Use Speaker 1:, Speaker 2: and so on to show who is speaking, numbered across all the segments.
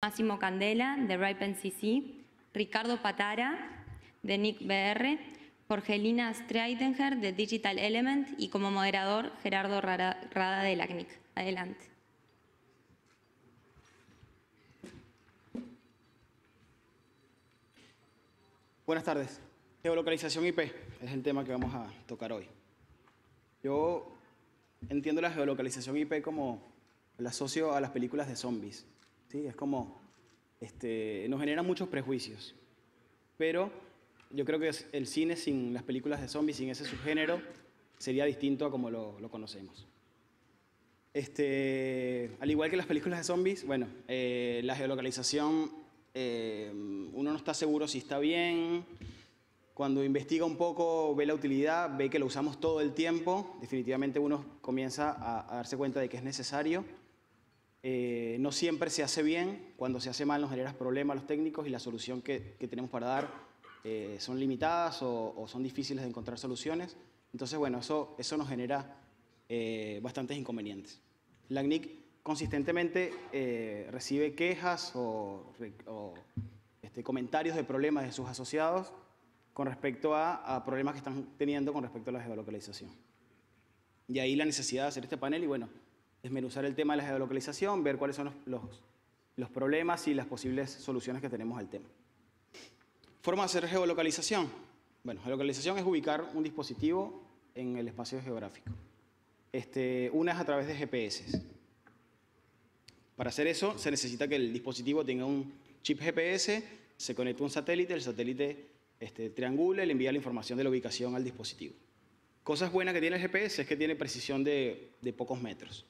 Speaker 1: Máximo Candela, de Ripen CC, Ricardo Patara, de Nick BR, Jorgelina Streitenger, de Digital Element, y como moderador, Gerardo Rada de LACNIC. Adelante.
Speaker 2: Buenas tardes. Geolocalización IP es el tema que vamos a tocar hoy. Yo entiendo la geolocalización IP como la asocio a las películas de zombies es como, este, nos genera muchos prejuicios. Pero yo creo que el cine sin las películas de zombies, sin ese subgénero, sería distinto a como lo, conocemos. Este, al igual que las películas de zombies, bueno, eh, la geolocalización, eh, uno no está seguro si está bien. Cuando investiga un poco, ve la utilidad, ve que lo usamos todo el tiempo, definitivamente uno comienza a darse cuenta de que es necesario. Eh, no siempre se hace bien, cuando se hace mal nos generas problemas a los técnicos y la solución que, tenemos para dar eh, son limitadas o, son difíciles de encontrar soluciones. Entonces, bueno, eso, eso nos genera eh, bastantes inconvenientes. La consistentemente recibe quejas o, este, comentarios de problemas de sus asociados con respecto a, a problemas que están teniendo con respecto a la geolocalización. Y ahí la necesidad de hacer este panel y bueno, desmenuzar el tema de la geolocalización, ver cuáles son los, problemas y las posibles soluciones que tenemos al tema. Forma de hacer geolocalización. Bueno, geolocalización es ubicar un dispositivo en el espacio geográfico. Este, una es a través de GPS. Para hacer eso se necesita que el dispositivo tenga un chip GPS, se conecte a un satélite, el satélite este, triangula y le envía la información de la ubicación al dispositivo. Cosas buenas que tiene el GPS es que tiene precisión de pocos metros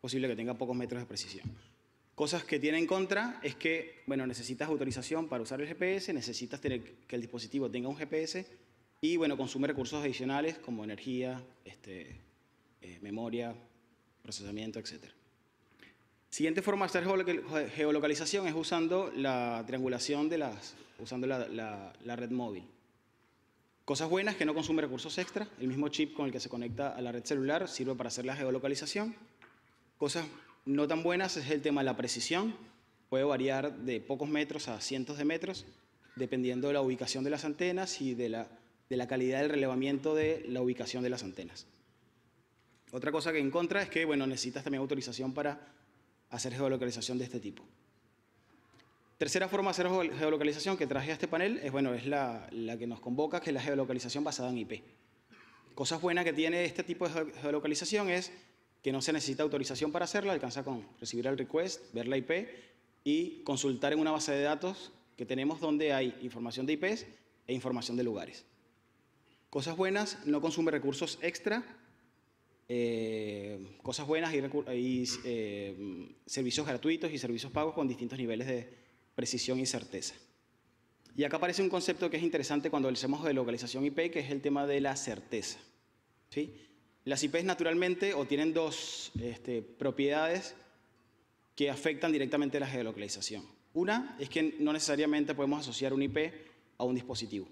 Speaker 2: posible que tenga pocos metros de precisión. Cosas que tiene en contra es que, bueno, necesitas autorización para usar el GPS, necesitas tener que el dispositivo tenga un GPS y, bueno, consume recursos adicionales como energía, este, eh, memoria, procesamiento, etc. Siguiente forma de hacer geolocalización es usando la triangulación de las, usando la red móvil. Cosas buenas que no consume recursos extra. El mismo chip con el que se conecta a la red celular sirve para hacer la geolocalización. Cosas no tan buenas es el tema de la precisión. Puede variar de pocos metros a cientos de metros, dependiendo de la ubicación de las antenas y de la, de la calidad del relevamiento de la ubicación de las antenas. Otra cosa que en contra es que bueno, necesitas también autorización para hacer geolocalización de este tipo. Tercera forma de hacer geolocalización que traje a este panel es, bueno, es la, la, que nos convoca, que es la geolocalización basada en IP. Cosas buenas que tiene este tipo de geolocalización es que no se necesita autorización para hacerlo, alcanza con recibir el request, ver la IP y consultar en una base de datos que tenemos donde hay información de IPs e información de lugares. Cosas buenas, no consume recursos extra. Eh, cosas buenas y, eh, servicios gratuitos y servicios pagos con distintos niveles de precisión y certeza. Y acá aparece un concepto que es interesante cuando hablamos de localización IP, que es el tema de la certeza. ¿sí? Las IPs naturalmente o tienen dos este, propiedades que afectan directamente la geolocalización. Una es que no necesariamente podemos asociar un IP a un dispositivo.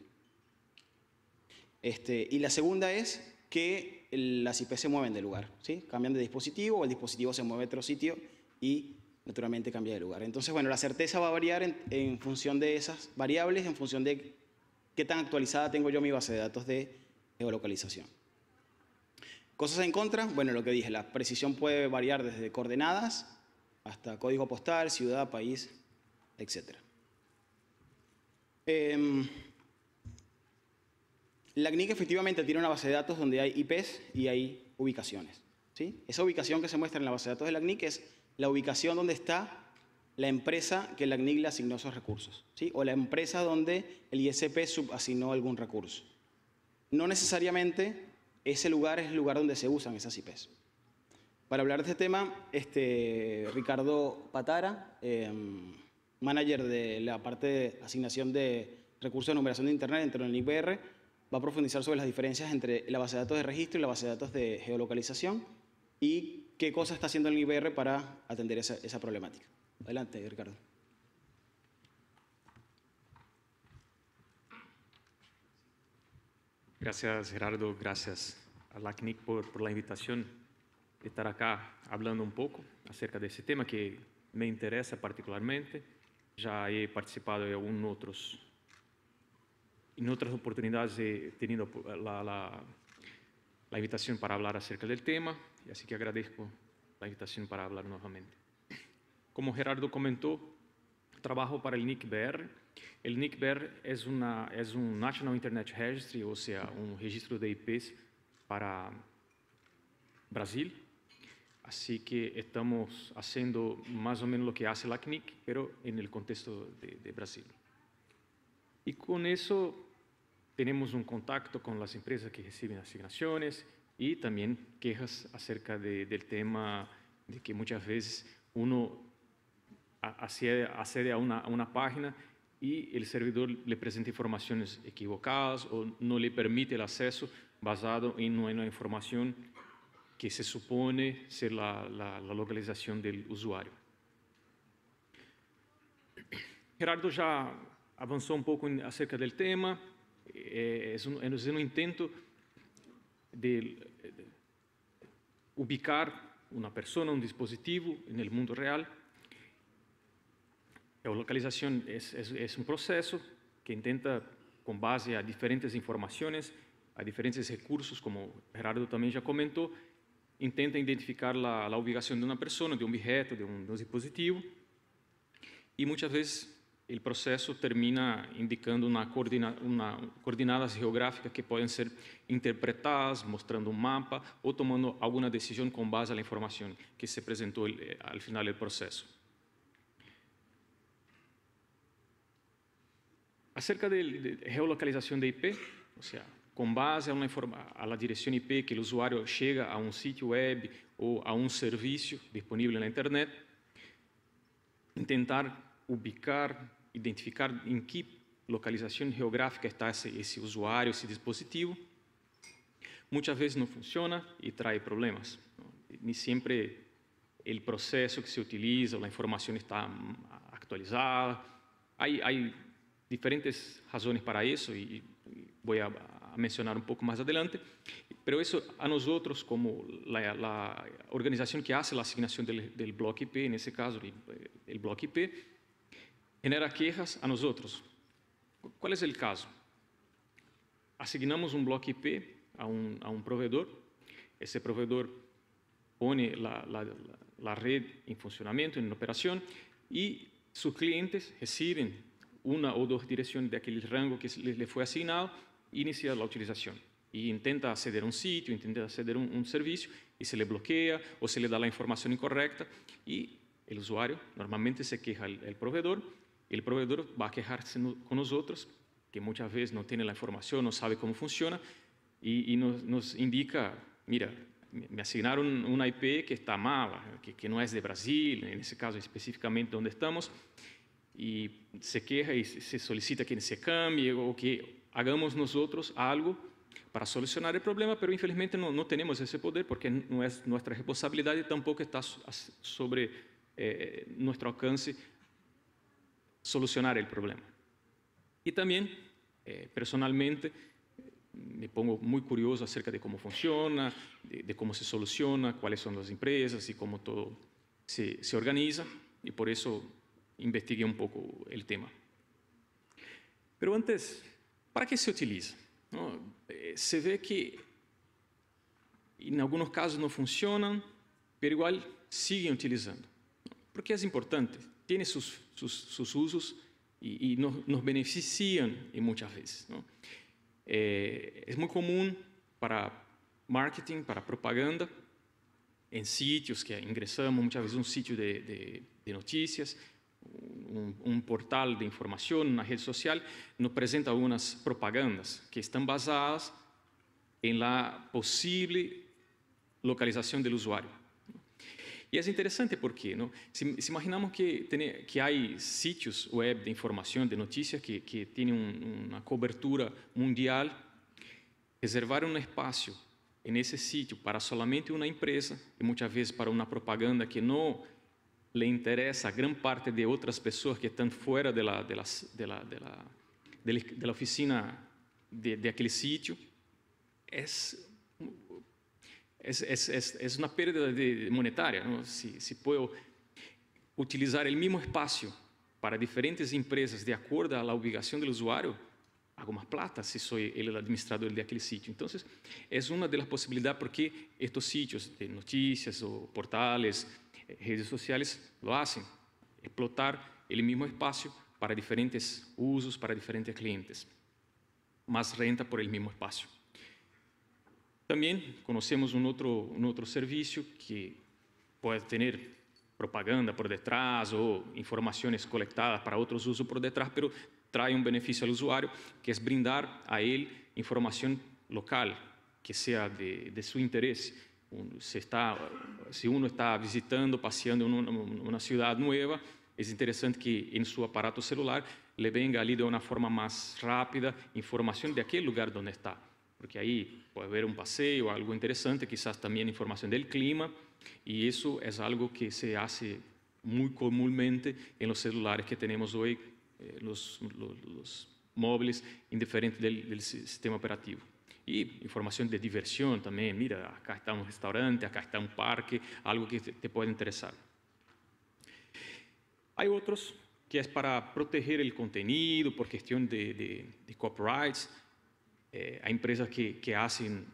Speaker 2: Este, y la segunda es que las IPs se mueven de lugar, ¿sí? cambian de dispositivo o el dispositivo se mueve a otro sitio y naturalmente cambia de lugar. Entonces, bueno, la certeza va a variar en, en función de esas variables, en función de qué tan actualizada tengo yo mi base de datos de geolocalización. Cosas en contra, bueno, lo que dije, la precisión puede variar desde coordenadas hasta código postal, ciudad, país, etc. Em, la CNIC efectivamente tiene una base de datos donde hay IPs y hay ubicaciones. ¿sí? Esa ubicación que se muestra en la base de datos de la CNIC es la ubicación donde está la empresa que la CNIC le asignó esos recursos, ¿sí? o la empresa donde el ISP subasignó algún recurso. No necesariamente ese lugar es el lugar donde se usan esas IPs. Para hablar de este tema, este, Ricardo Patara, em, manager de la parte de asignación de recursos de numeración de Internet dentro del IPR, va a profundizar sobre las diferencias entre la base de datos de registro y la base de datos de geolocalización y qué cosa está haciendo el IPR para atender esa problemática. Adelante, Ricardo.
Speaker 3: Gracias Gerardo, gracias a LACNIC por, por la invitación de estar acá hablando un poco acerca de ese tema que me interesa particularmente. Ya he participado en otros, en otras oportunidades he tenido la, invitación para hablar acerca del tema, y así que agradezco la invitación para hablar nuevamente. Como Gerardo comentó, trabajo para el NICBR, el NICBER es, es un National Internet Registry, o sea, un registro de IPs para Brasil. Así que estamos haciendo más o menos lo que hace la CNIC, pero en el contexto de, Brasil. Y con eso tenemos un contacto con las empresas que reciben asignaciones y también quejas acerca del tema de que muchas veces uno accede, a una página y el servidor le presenta informaciones equivocadas o no le permite el acceso basado en una información que se supone ser la, localización del usuario. Gerardo ya avanzó un poco acerca del tema, eh, es, un, intento de ubicar una persona, un dispositivo en el mundo real la localización es, un proceso que intenta, con base a diferentes informaciones, a diferentes recursos, como Gerardo también ya comentó, intenta identificar la, la ubicación de una persona, de un objeto, de un, dispositivo, y muchas veces el proceso termina indicando una coordenadas geográficas que pueden ser interpretadas, mostrando un mapa o tomando alguna decisión con base a la información que se presentó eh, al final del proceso. Acerca de, de relocalização de IP, ou seja, com base a uma a direção IP que o usuário chega a um sítio web ou a um serviço disponível na internet, tentar ubicar, identificar em que localização geográfica está esse, esse usuário, esse dispositivo. Muitas vezes não funciona e traz problemas. Nem sempre o processo que se utiliza, a informação está mm, atualizada. Há diferentes razones para eso y voy a, mencionar un poco más adelante, pero eso a nosotros como la, organización que hace la asignación del, bloque IP, en ese caso el, bloque IP, genera quejas a nosotros. ¿Cuál es el caso? Asignamos un bloque IP a un, a un proveedor, ese proveedor pone la, la, la red en funcionamiento, en operación, y sus clientes reciben una o dos direcciones de aquel rango que le fue asignado, inicia la utilización y intenta acceder a un sitio, intenta acceder a un, servicio y se le bloquea o se le da la información incorrecta y el usuario normalmente se queja el proveedor, el proveedor va a quejarse con nosotros, que muchas veces no tiene la información, no sabe cómo funciona y, nos, indica, mira, me asignaron una IP que está mala, que, que no es de Brasil, en ese caso específicamente donde estamos, y se queja y se solicita que se cambie o que hagamos nosotros algo para solucionar el problema, pero infelizmente no, tenemos ese poder porque no es nuestra responsabilidad y tampoco está sobre eh, nuestro alcance solucionar el problema. Y también, eh, personalmente, me pongo muy curioso acerca de cómo funciona, de, cómo se soluciona, cuáles son las empresas y cómo todo se, se organiza. Y por eso investigué un poco el tema. Pero antes, ¿para qué se utiliza? ¿No? Eh, se ve que en algunos casos no funcionan, pero igual siguen utilizando. Porque es importante, tiene sus, sus, sus usos y, y nos, nos, benefician y muchas veces. ¿no? Eh, es muy común para marketing, para propaganda, en sitios que ingresamos, muchas veces un sitio de, de, de noticias, un, portal de información, una red social, nos presenta unas propagandas que están basadas en la posible localización del usuario. Y es interesante porque, ¿no? si, imaginamos que, que, hay sitios web de información, de noticias, que, tienen una cobertura mundial, reservar un espacio en ese sitio para solamente una empresa, y muchas veces para una propaganda que no le interesa a gran parte de otras personas que están fuera de la, de la, de la, de la, de la oficina de, aquel sitio, es es pérdida monetaria. Si de, puedo utilizar el mismo espacio para diferentes empresas de acuerdo a la obligación del usuario, hago más plata si soy el administrador de aquel sitio. Entonces, es una de las posibilidades porque estos sitios de noticias o portales, redes sociales lo hacen, explotar el mismo espacio para diferentes usos, para diferentes clientes. Más renta por el mismo espacio. También conocemos un otro, un otro servicio que puede tener propaganda por detrás o informaciones colectadas para otros usos por detrás, pero trae un beneficio al usuario, que es brindar a él información local que sea de su interés está, si uno está visitando, paseando en una, ciudad nueva, es interesante que en su aparato celular le venga de una forma más rápida información de aquel lugar donde está. Porque ahí puede haber un paseo, algo interesante, quizás también información del clima, y eso es algo que se hace muy comúnmente en los celulares que tenemos hoy, eh, los, móviles, indiferente del sistema operativo. Y información de diversión también, mira, acá está un restaurante, acá está un parque, algo que te puede interesar. Hay otros que es para proteger el contenido por cuestión de, copyrights. Eh, hay empresas que, que hacen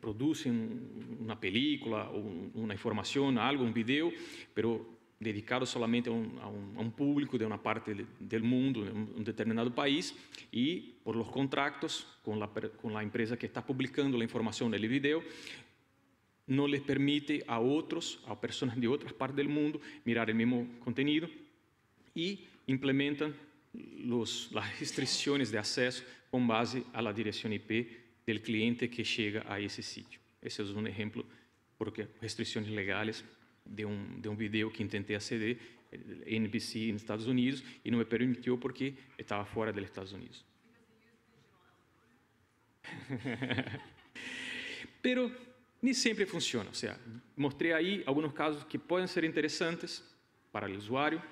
Speaker 3: producen una película, o una información, algo, un video, pero dedicado solamente a um, a um, a um público de uma parte do mundo, de um, determinado país, e por los contratos com a com a empresa que está publicando a informação del vídeo, não lhe permite a outros, a pessoas de outras partes do mundo, mirar o mesmo conteúdo e implementam los, as restrições de acesso com base à direção IP do cliente que chega a esse sítio. Esse é um exemplo porque restrições legais de um, de um vídeo que tentei aceder, NBC nos Estados Unidos, e não me permitiu porque estava fora dos Estados Unidos. Pero nem sempre funciona. Ou seja, mostrei aí alguns casos que podem ser interessantes para o usuário,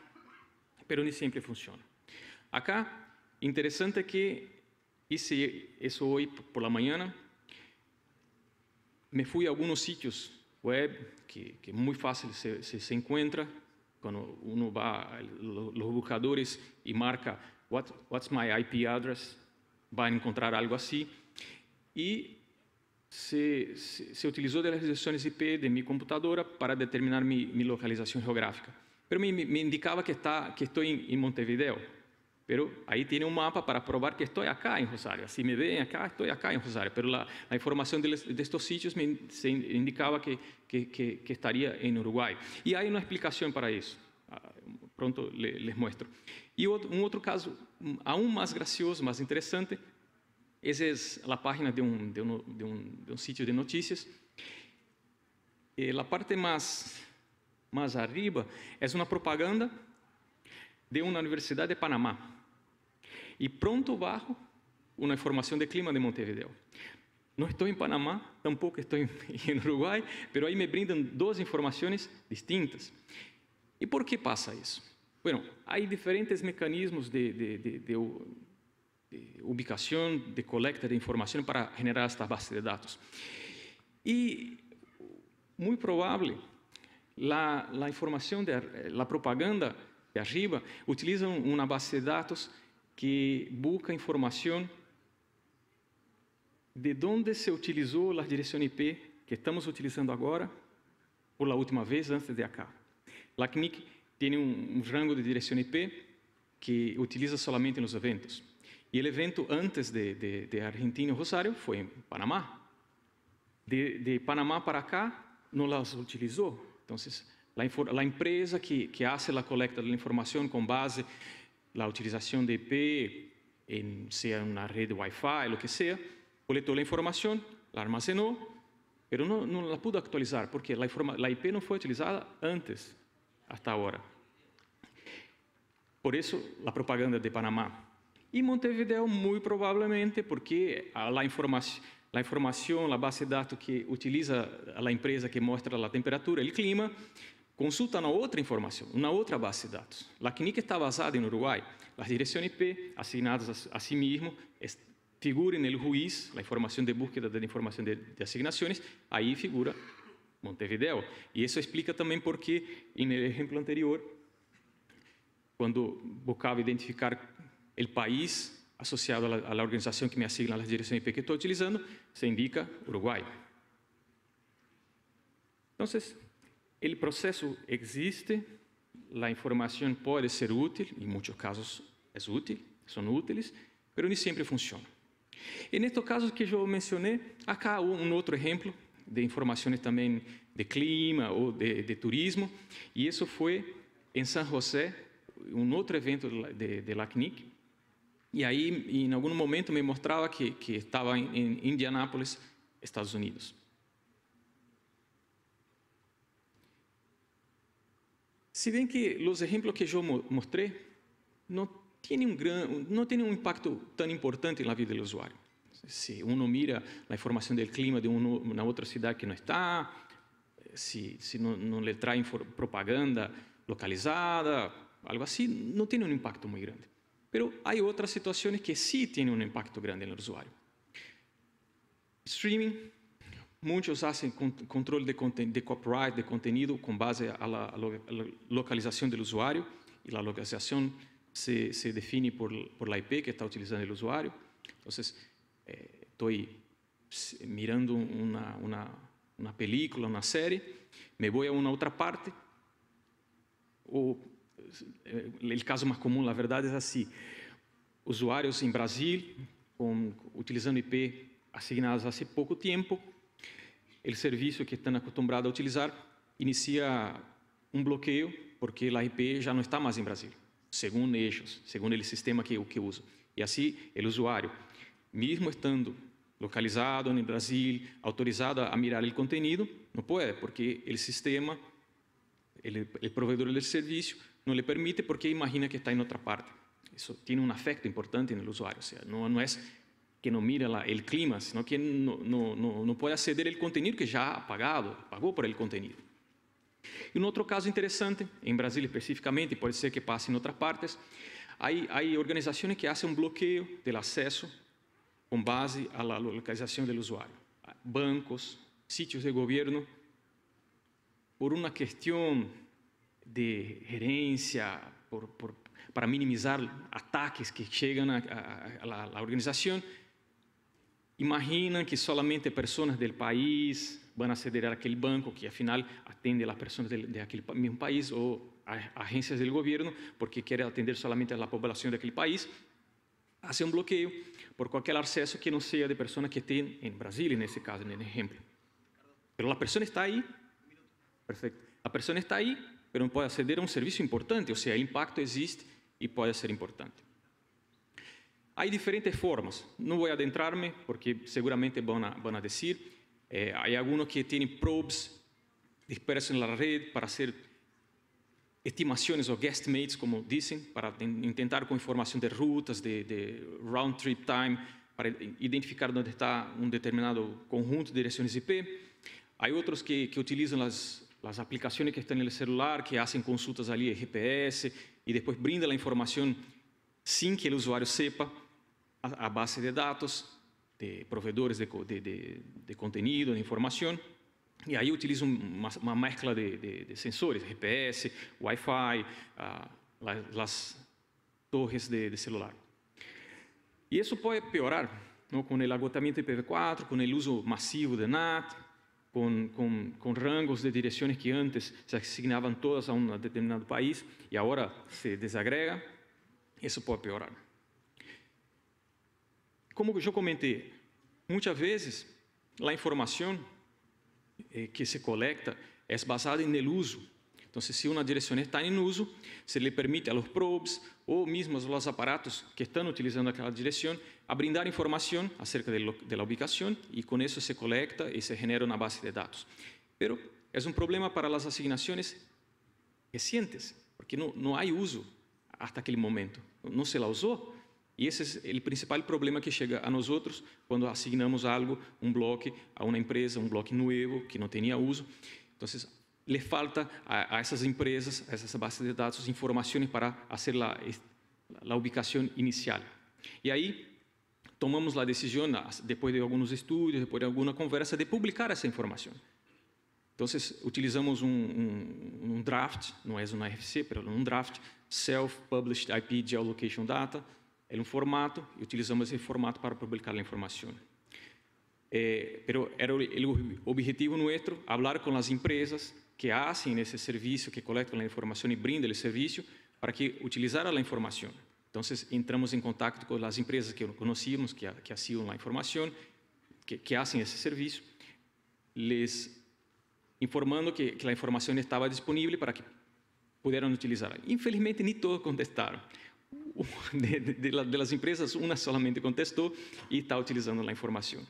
Speaker 3: pero nem sempre funciona. Acá, interessante é que isso hoje por la manhã. Me fui a alguns sítios web que, muy fácil se, se, encuentra cuando uno va a los buscadores y marca What's my IP address, va a encontrar algo así. Y se, utilizó de las direcciones IP de mi computadora para determinar mi, localización geográfica. Pero me, indicaba que, está, que estoy en Montevideo. Pero ahí tiene un mapa para probar que estoy acá en Rosario. Si me ven acá, estoy acá en Rosario. Pero la, información de, estos sitios me indicaba que, estaría en Uruguay. Y hay una explicación para eso. Ah, pronto les muestro. Y un otro caso mm, aún más gracioso, más interesante, esa es la página de un, sitio de noticias. Eh, la parte más arriba es una propaganda de una universidad de Panamá. y pronto bajo una información de clima de Montevideo. No estoy en Panamá, tampoco estoy en Uruguay, pero ahí me brindan dos informaciones distintas. ¿Y por qué pasa eso? Bueno, hay diferentes mecanismos de, de, de, de ubicación, de colecta de información para generar esta base de datos. Y muy probable, la, la información, de, la propaganda de arriba, utiliza una base de datos que busca información de dónde se utilizó la dirección IP que estamos utilizando ahora por la última vez antes de acá. La CNIC tiene un, un rango de dirección IP que utiliza solamente en los eventos. E o evento antes de, de, de Argentina e Rosário foi em Panamá. De, de Panamá para cá, não as utilizou. Então, a empresa que, que hace a coleta da informação com base a utilização de IP, em seja en una Wi-Fi, o que seja, coletou a informação, a armazenou, mas não, não a pudo actualizar porque a IP não foi utilizada antes, até agora. Por isso, a propaganda de Panamá. E Montevideo, muito provavelmente, porque a, a, informação, a informação, a base de dados que utiliza a empresa que mostra a temperatura, o clima, Consulta na outra informação, na outra base de dados. La clínica está baseada em Uruguai. As direções IP assinadas a, si mesmo, figura en el juiz, informação de búsqueda de informação de, de asignaciones, figura Montevideo. E isso explica também por que, no exemplo anterior, quando buscava identificar o país associado à, organização que me assigna as direções IP que estou utilizando, você indica Uruguai. Então, o processo existe, a informação pode ser útil, em muitos casos é útil, são úteis, mas nem sempre funciona. E nestes casos que eu mencionei, acá um outro exemplo de informações também de clima ou de, de turismo, e isso foi em San José, um outro evento de, de LACNIC, e aí, em algum momento, me mostrava que, que estava em, em Indianápolis, Estados Unidos. Si ven que los ejemplos que yo mostré no tienen un, no un impacto tan importante en la vida del usuario. Si uno mira la información del clima de una otra ciudad que no está, si, no, le traen propaganda localizada, algo así, no tiene un impacto muy grande. Pero hay otras situaciones que sí tienen un impacto grande en el usuario. Streaming, muitos fazem controle de, de, copyright, de conteúdo, com base na localização do usuário, e a localização se, se define por, por IP que está utilizando eh, o usuário. Então, estou eh, mirando uma, uma, uma película, uma série, me vou a uma outra parte, ou, o caso mais comum, na verdade, é assim, usuários em Brasil, com, utilizando IP assignadas há pouco tempo, o serviço que estão acostumados a utilizar, inicia um bloqueio, porque a IP já não está mais em Brasil, segundo eles, segundo o sistema que, que uso, E assim, o usuário, mesmo estando localizado no Brasil, autorizado a mirar o conteúdo, não pode, porque o sistema, o provedor do serviço, não lhe permite, porque imagina que está em outra parte. Isso tem um afeto importante no usuário, ou seja, não, não é que não mira lá el clima, sino que não pode aceder ao conteúdo acceder que já pagado, pagou por ele conteúdo. E um outro caso interessante em Brasil especificamente, pode ser que passe em outras partes, há organizações que fazem um bloqueio do acesso com base à localização do usuário, Bancos, sitios de governo por uma questão de gerência por, por, para minimizar ataques que chegam à organização, imaginan que solamente personas del país van a acceder a aquel banco que al final atende a las personas de, aquel mismo país o a, agencias del gobierno porque quiere atender solamente a la población de aquel país. Hace un bloqueo por cualquier acceso que no sea de personas que estén en Brasil, en ese caso, en el ejemplo. Pero la persona está ahí. Perfecto. La persona está ahí, pero no puede acceder a un servicio importante. O sea, el impacto existe y puede ser importante. Hay diferentes formas, no voy a adentrarme porque seguramente van a, a decir, eh, hay algunos que tienen probes dispersos en la red para hacer estimaciones o mates como dicen, para intentar con información de rutas, de, round trip time, para identificar dónde está un determinado conjunto de direcciones IP. Hay otros que, utilizan las, las, aplicaciones que están en el celular, que hacen consultas allí GPS y después brinda la información sin que el usuario sepa. a, base de datos, de proveedores de, de, de, de contenido, de e aí utilizo uma, uma mescla de, de, de, sensores, GPS, Wi-Fi, ah, torres de, de, celular. E isso pode piorar não? com o agotamento de IPv4, com o uso massivo de NAT, com, com, com rangos de direções que antes se assignavam todas a um determinado país e agora se desagrega. Isso pode piorar. Como eu comentei, muitas vezes a informação eh, que se coleta é baseada em uso. Então, se uma direção está em uso, se lhe permite a los probes ou mesmo aos aparatos que estão utilizando aquela direção a brindar informação acerca da ubicação e com isso se colecta e se genera uma base de dados. Pero é um problema para as asignações recientes, porque não, não há uso hasta aquele momento. Não se la usou. E esse é o principal problema que chega a nós outros quando assignamos algo, um bloco a uma empresa, um bloco novo que não tinha uso. Então, le falta a, a, essas empresas, a essas bases de dados, informações para fazer a, a ubicação inicial. E aí tomamos a decisão, depois de alguns estudos, depois de alguma conversa, de publicar essa informação. Então, utilizamos um, um, um draft, não é um RFC, mas um draft, Self-Published IP Geolocation Data, é um formato e utilizamos esse formato para publicar a informação. Eh, pero era o objetivo nosso falar com as empresas que fazem esse serviço, que coletam a informação e brindam o serviço, para que utilizaram a informação. Então, entramos em contato com as empresas que conhecíamos, que, que a informação, que, que fazem esse serviço, lhes informando que, que a informação estava disponível para que puderam utilizar. Infelizmente, nem todos contestaram. de, de, de las empresas, una solamente contestó y está utilizando la información.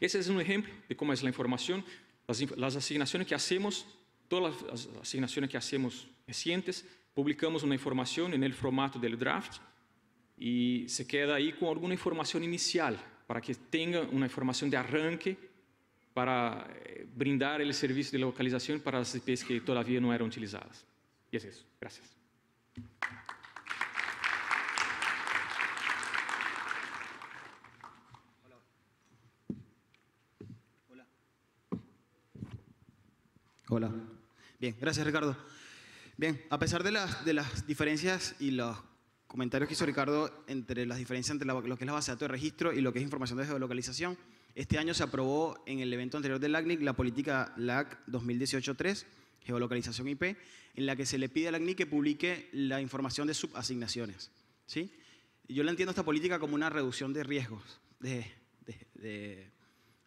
Speaker 3: Ese es un ejemplo de cómo es la información. Las, las asignaciones que hacemos, todas las asignaciones que hacemos recientes, publicamos una información en el formato del draft y se queda ahí con alguna información inicial para que tenga una información de arranque para eh, brindar el servicio de localización para las IPs que todavía no eran utilizadas. Y es eso. Gracias.
Speaker 2: Hola. Bien, gracias Ricardo. Bien, a pesar de las, de las diferencias y los comentarios que hizo Ricardo entre las diferencias entre lo que es la base de datos de registro y lo que es información de geolocalización, este año se aprobó en el evento anterior del ACNIC la política LAC 2018-3, geolocalización IP, en la que se le pide al ACNIC que publique la información de subasignaciones. ¿sí? Yo la entiendo esta política como una reducción de riesgos, de,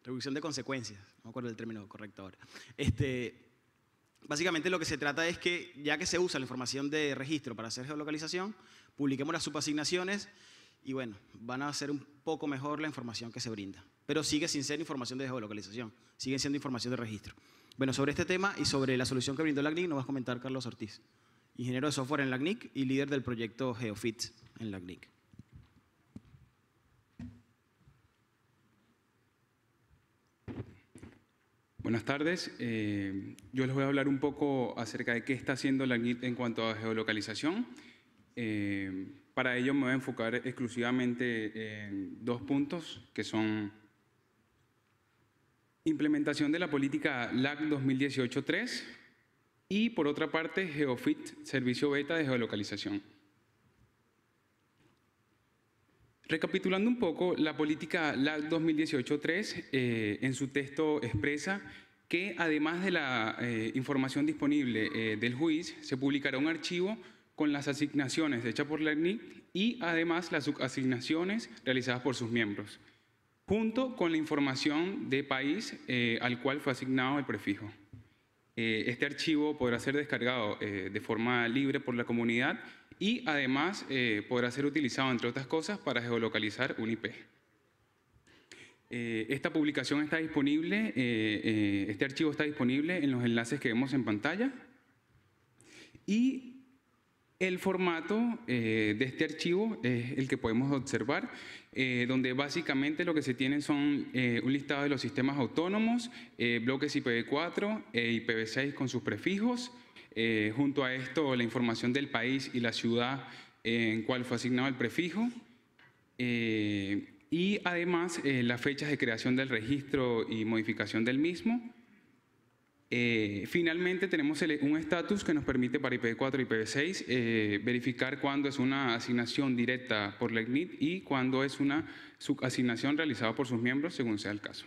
Speaker 2: reducción de consecuencias, no me acuerdo del término correcto ahora. Este, Básicamente lo que se trata es que, ya que se usa la información de registro para hacer geolocalización, publiquemos las subasignaciones y bueno, van a ser un poco mejor la información que se brinda. Pero sigue sin ser información de geolocalización, sigue siendo información de registro. Bueno, sobre este tema y sobre la solución que brindó la nos va a comentar Carlos Ortiz, ingeniero de software en LACNIC y líder del proyecto GeoFit en LACNIC. Buenas tardes. Eh,
Speaker 4: yo les voy a hablar un poco acerca de qué está haciendo la en cuanto a geolocalización. Eh, para ello me voy a enfocar exclusivamente en dos puntos que son implementación de la política LAC 2018-3 y por otra parte GeoFit, servicio beta de geolocalización. Recapitulando un poco, la política LAC 2018-3 eh, en su texto expresa que además de la eh, información disponible eh, del juiz, se publicará un archivo con las asignaciones hechas por la ENIC y además las subasignaciones realizadas por sus miembros, junto con la información de país al cual fue asignado el prefijo. este archivo podrá ser descargado de forma libre por la comunidad y además eh, podrá ser utilizado, entre otras cosas, para geolocalizar un IP. Eh, esta publicación está disponible, eh, este archivo está disponible en los enlaces que vemos en pantalla y el formato de este archivo es el que podemos observar, donde básicamente lo que se tiene son un listado de los sistemas autónomos, bloques IPv4 e IPv6 con sus prefijos, eh, junto a esto la información del país y la ciudad en cual fue asignado el prefijo eh, y además eh, las fechas de creación del registro y modificación del mismo. finalmente tenemos un estatus que nos permite para IPv4 y IPv6 verificar cuándo es una asignación directa por la y cuándo es una asignación realizada por sus miembros según sea el caso.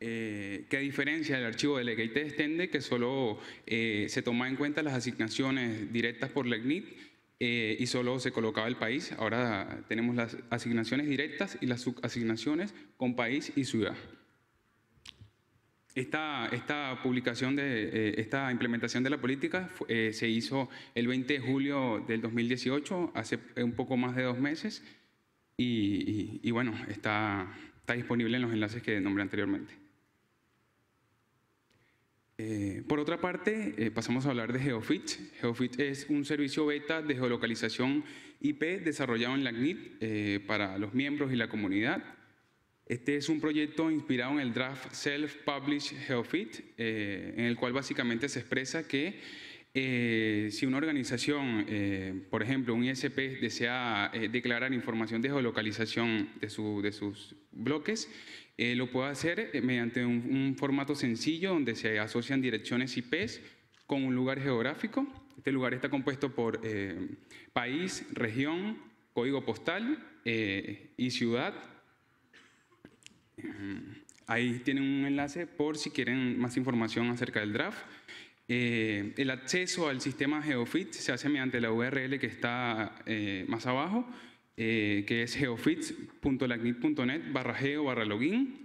Speaker 4: Eh, que a diferencia del archivo de Legate Extende, que solo eh, se tomaba en cuenta las asignaciones directas por Legnit eh, y solo se colocaba el país, ahora tenemos las asignaciones directas y las subasignaciones con país y ciudad. Esta, esta publicación, de, eh, esta implementación de la política se hizo el 20 de julio del 2018, hace un poco más de dos meses, y, y bueno, está, está disponible en los enlaces que nombré anteriormente. Eh, por otra parte, eh, pasamos a hablar de GeoFit. GeoFit es un servicio beta de geolocalización IP desarrollado en la eh, para los miembros y la comunidad. Este es un proyecto inspirado en el draft Self-Published GeoFit, en el cual básicamente se expresa que si una organización, por ejemplo un ISP, desea declarar información de geolocalización de sus bloques, eh, lo puedo hacer eh, mediante un, formato sencillo donde se asocian direcciones IPs con un lugar geográfico. Este lugar está compuesto por eh, país, región, código postal y ciudad. Ahí tienen un enlace por si quieren más información acerca del draft. el acceso al sistema GeoFit se hace mediante la URL que está más abajo eh, que es geofits.lacnit.net barra geo barra login.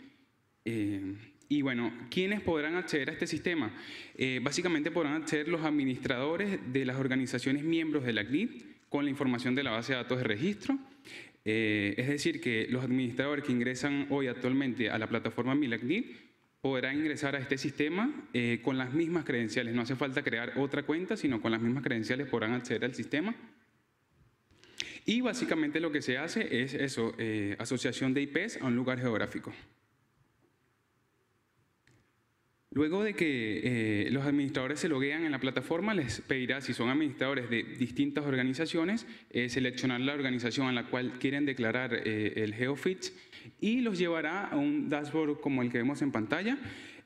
Speaker 4: Eh, y bueno, ¿quiénes podrán acceder a este sistema? Eh, básicamente podrán acceder los administradores de las organizaciones miembros de la con la información de la base de datos de registro. es decir, que los administradores que ingresan hoy actualmente a la plataforma MILACNIT podrán ingresar a este sistema con las mismas credenciales. No hace falta crear otra cuenta, sino con las mismas credenciales podrán acceder al sistema. Y básicamente lo que se hace es eso, eh, asociación de IPs a un lugar geográfico. Luego de que eh, los administradores se loguean en la plataforma, les pedirá, si son administradores de distintas organizaciones, eh, seleccionar la organización a la cual quieren declarar el GeoFIT y los llevará a un dashboard como el que vemos en pantalla,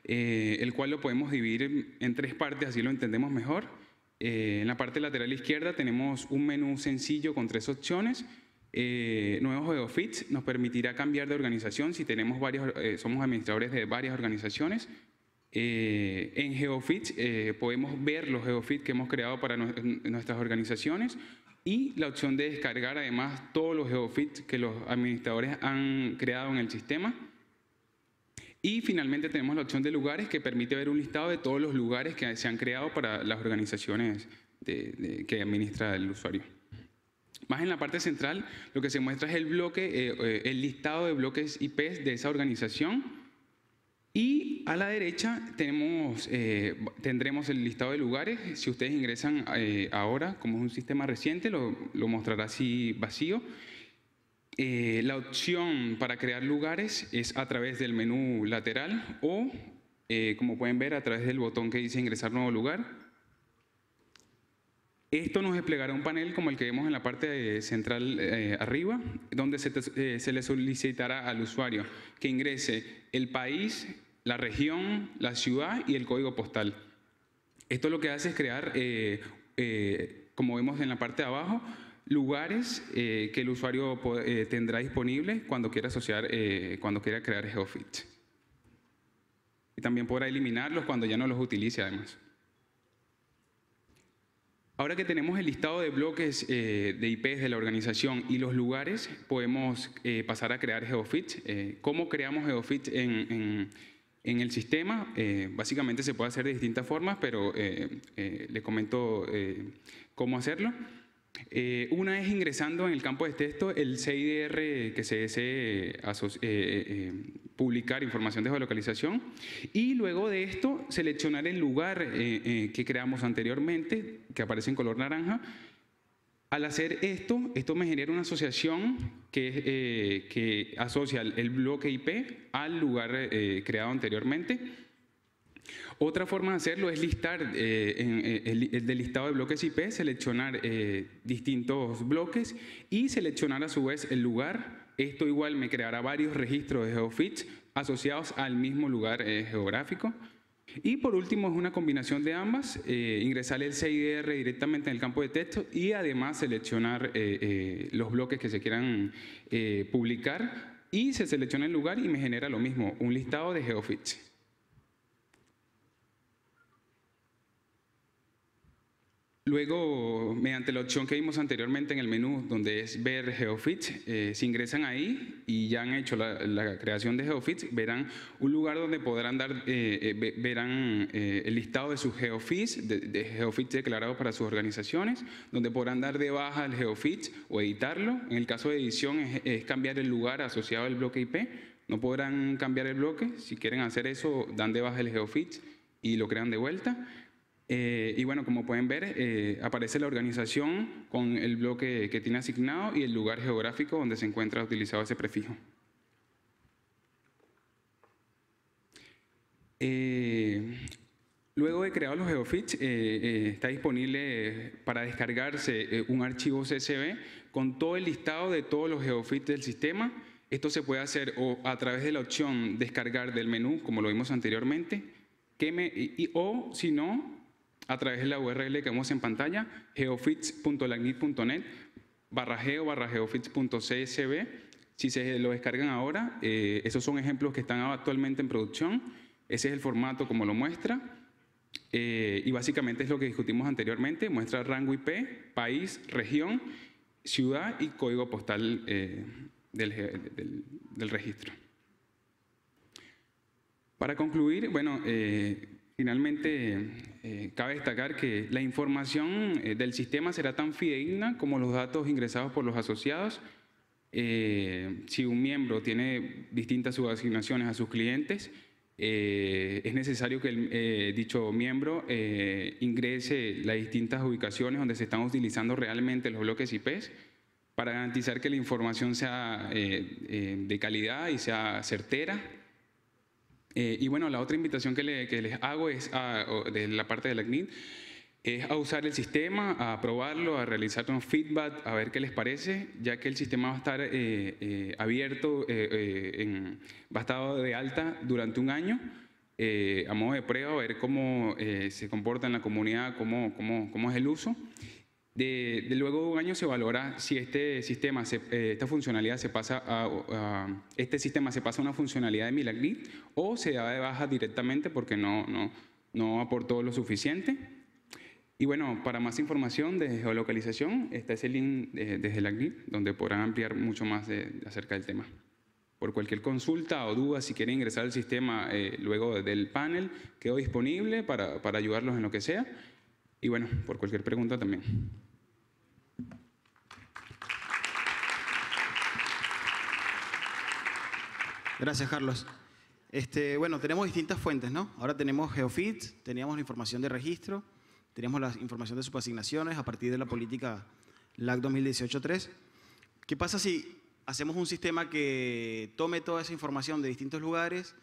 Speaker 4: el cual lo podemos dividir en tres partes, así lo entendemos mejor. Eh, en la parte lateral izquierda tenemos un menú sencillo con tres opciones. Eh, nuevos GeoFits nos permitirá cambiar de organización si tenemos varios, eh, somos administradores de varias organizaciones. en GeoFits podemos ver los GeoFits que hemos creado para nuestras organizaciones y la opción de descargar además todos los GeoFits que los administradores han creado en el sistema. Y finalmente tenemos la opción de lugares que permite ver un listado de todos los lugares que se han creado para las organizaciones que administra el usuario. Más en la parte central, lo que se muestra es el bloque, eh, eh, el listado de bloques IP de esa organización. Y a la derecha tenemos, eh, tendremos el listado de lugares. Si ustedes ingresan ahora, como es un sistema reciente, lo mostrará así vacío. Eh, la opción para crear lugares es a través del menú lateral o, eh, como pueden ver, a través del botón que dice ingresar nuevo lugar. Esto nos desplegará un panel como el que vemos en la parte eh, central arriba, donde se, se le solicitará al usuario que ingrese el país, la región, la ciudad y el código postal. Esto lo que hace es crear, como vemos en la parte de abajo, lugares eh, que el usuario eh, tendrá disponibles cuando quiera asociar, eh, cuando quiera crear GeoFit. Y también podrá eliminarlos cuando ya no los utilice además. Ahora que tenemos el listado de bloques de IPs de la organización y los lugares, podemos pasar a crear GeoFit. ¿Cómo creamos GeoFit en, en, en el sistema? básicamente se puede hacer de distintas formas, pero les comento cómo hacerlo. Eh, una es ingresando en el campo de texto el CIDR que se desee eh, eh, publicar información de geolocalización y luego de esto seleccionar el lugar que creamos anteriormente, que aparece en color naranja, al hacer esto, esto me genera una asociación que, que asocia el bloque IP al lugar creado anteriormente otra forma de hacerlo es listar eh, eh, el, listado de bloques IP, seleccionar eh, distintos bloques y seleccionar a su vez el lugar. Esto igual me creará varios registros de GeoFits asociados al mismo lugar geográfico. Y por último es una combinación de ambas, ingresar el CIDR directamente en el campo de texto y además seleccionar los bloques que se quieran publicar y se selecciona el lugar y me genera lo mismo, un listado de GeoFits. Luego, mediante la opción que vimos anteriormente en el menú, donde es ver GeoFit, eh, se si ingresan ahí y ya han hecho la, creación de GeoFit, verán un lugar donde podrán dar, eh, eh, verán el listado de sus GeoFits, de, GeoFits declarados para sus organizaciones, donde podrán dar de baja el GeoFit o editarlo. En el caso de edición es, es cambiar el lugar asociado al bloque IP. No podrán cambiar el bloque. Si quieren hacer eso, dan de baja el GeoFit y lo crean de vuelta. Eh, y bueno, como pueden ver, eh, aparece la organización con el bloque que tiene asignado y el lugar geográfico donde se encuentra utilizado ese prefijo. Eh, luego de crear los geofits, está disponible para descargarse un archivo CSV con todo el listado de todos los geofits del sistema. Esto se puede hacer a través de la opción descargar del menú, como lo vimos anteriormente, que me, o si no, a través de la URL que vemos en pantalla, geofits.lagnit.net barra geo barra geofits.csv. Si se lo descargan ahora, eh, esos son ejemplos que están actualmente en producción. Ese es el formato como lo muestra. Eh, y básicamente es lo que discutimos anteriormente, muestra rango IP, país, región, ciudad y código postal eh, del, registro. Para concluir, bueno, Finalmente, eh, cabe destacar que la información eh, del sistema será tan fidedigna como los datos ingresados por los asociados. Eh, si un miembro tiene distintas subasignaciones a sus clientes, es necesario que dicho miembro ingrese las distintas ubicaciones donde se están utilizando realmente los bloques IPs para garantizar que la información sea de calidad y sea certera eh, y bueno, la otra invitación que, les hago es de la parte de la es a usar el sistema, a probarlo, a realizar un feedback, a ver qué les parece, ya que el sistema va a estar eh, eh, abierto, en, va a estar de alta durante un año, a modo de prueba, a ver cómo se comporta en la comunidad, cómo es el uso. De, luego un año se valora si este sistema, se, eh, esta funcionalidad se pasa a, este sistema se pasa una funcionalidad de Milagrid o se da de baja directamente porque no, no, no aportó lo suficiente. Y bueno, para más información de geolocalización, está ese link desde de donde podrán ampliar mucho más acerca del tema. Por cualquier consulta o duda, si quieren ingresar al sistema eh, luego del panel, quedo disponible para, para ayudarlos en lo que sea. Y bueno, por cualquier pregunta también.
Speaker 2: Gracias, Carlos. Este, bueno, tenemos distintas fuentes, ¿no? Ahora tenemos GeoFit, teníamos la información de registro, teníamos la información de subasignaciones a partir de la política LAC 2018-3. ¿Qué pasa si hacemos un sistema que tome toda esa información de distintos lugares,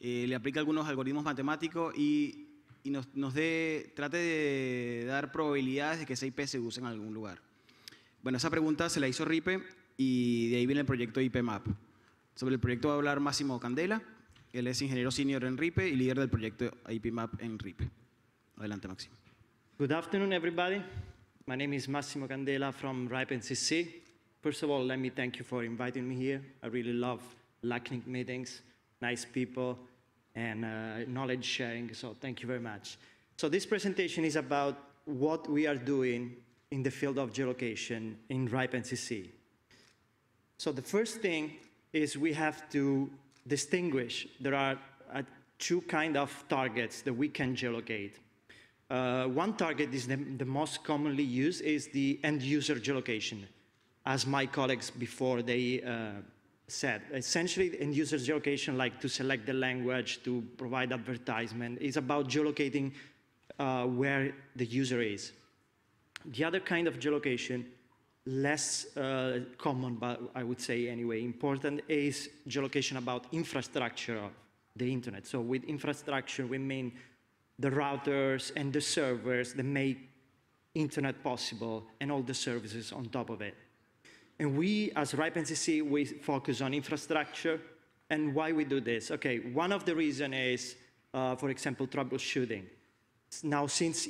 Speaker 2: eh, le aplica algunos algoritmos matemáticos y, nos, dé, trate de dar probabilidades de que ese IP se use en algún lugar? Bueno, esa pregunta se la hizo Ripe y de ahí viene el proyecto IPMAP. Sobre el proyecto va a hablar Máximo Candela, él es ingeniero senior en RIPE y líder del proyecto IPMAP en RIPE. Adelante, Máximo.
Speaker 5: Good afternoon, everybody. My name is Massimo Candela from RIPE NCC. First of all, let me thank you for inviting me here. I really love LACNIC meetings, nice people, and uh, knowledge sharing, so thank you very much. So this presentation is about what we are doing in the field of geolocation in RIPE NCC. So the first thing is we have to distinguish. There are uh, two kind of targets that we can geolocate. Uh, one target is the, the, most commonly used is the end user geolocation. As my colleagues before they uh, said, essentially end user geolocation, like to select the language, to provide advertisement, is about geolocating uh, where the user is. The other kind of geolocation less uh, common, but I would say anyway, important is geolocation about infrastructure of the internet. So with infrastructure, we mean the routers and the servers that make internet possible and all the services on top of it. And we, as RIPE NCC, we focus on infrastructure and why we do this. Okay, one of the reason is, uh, for example, troubleshooting. Now, since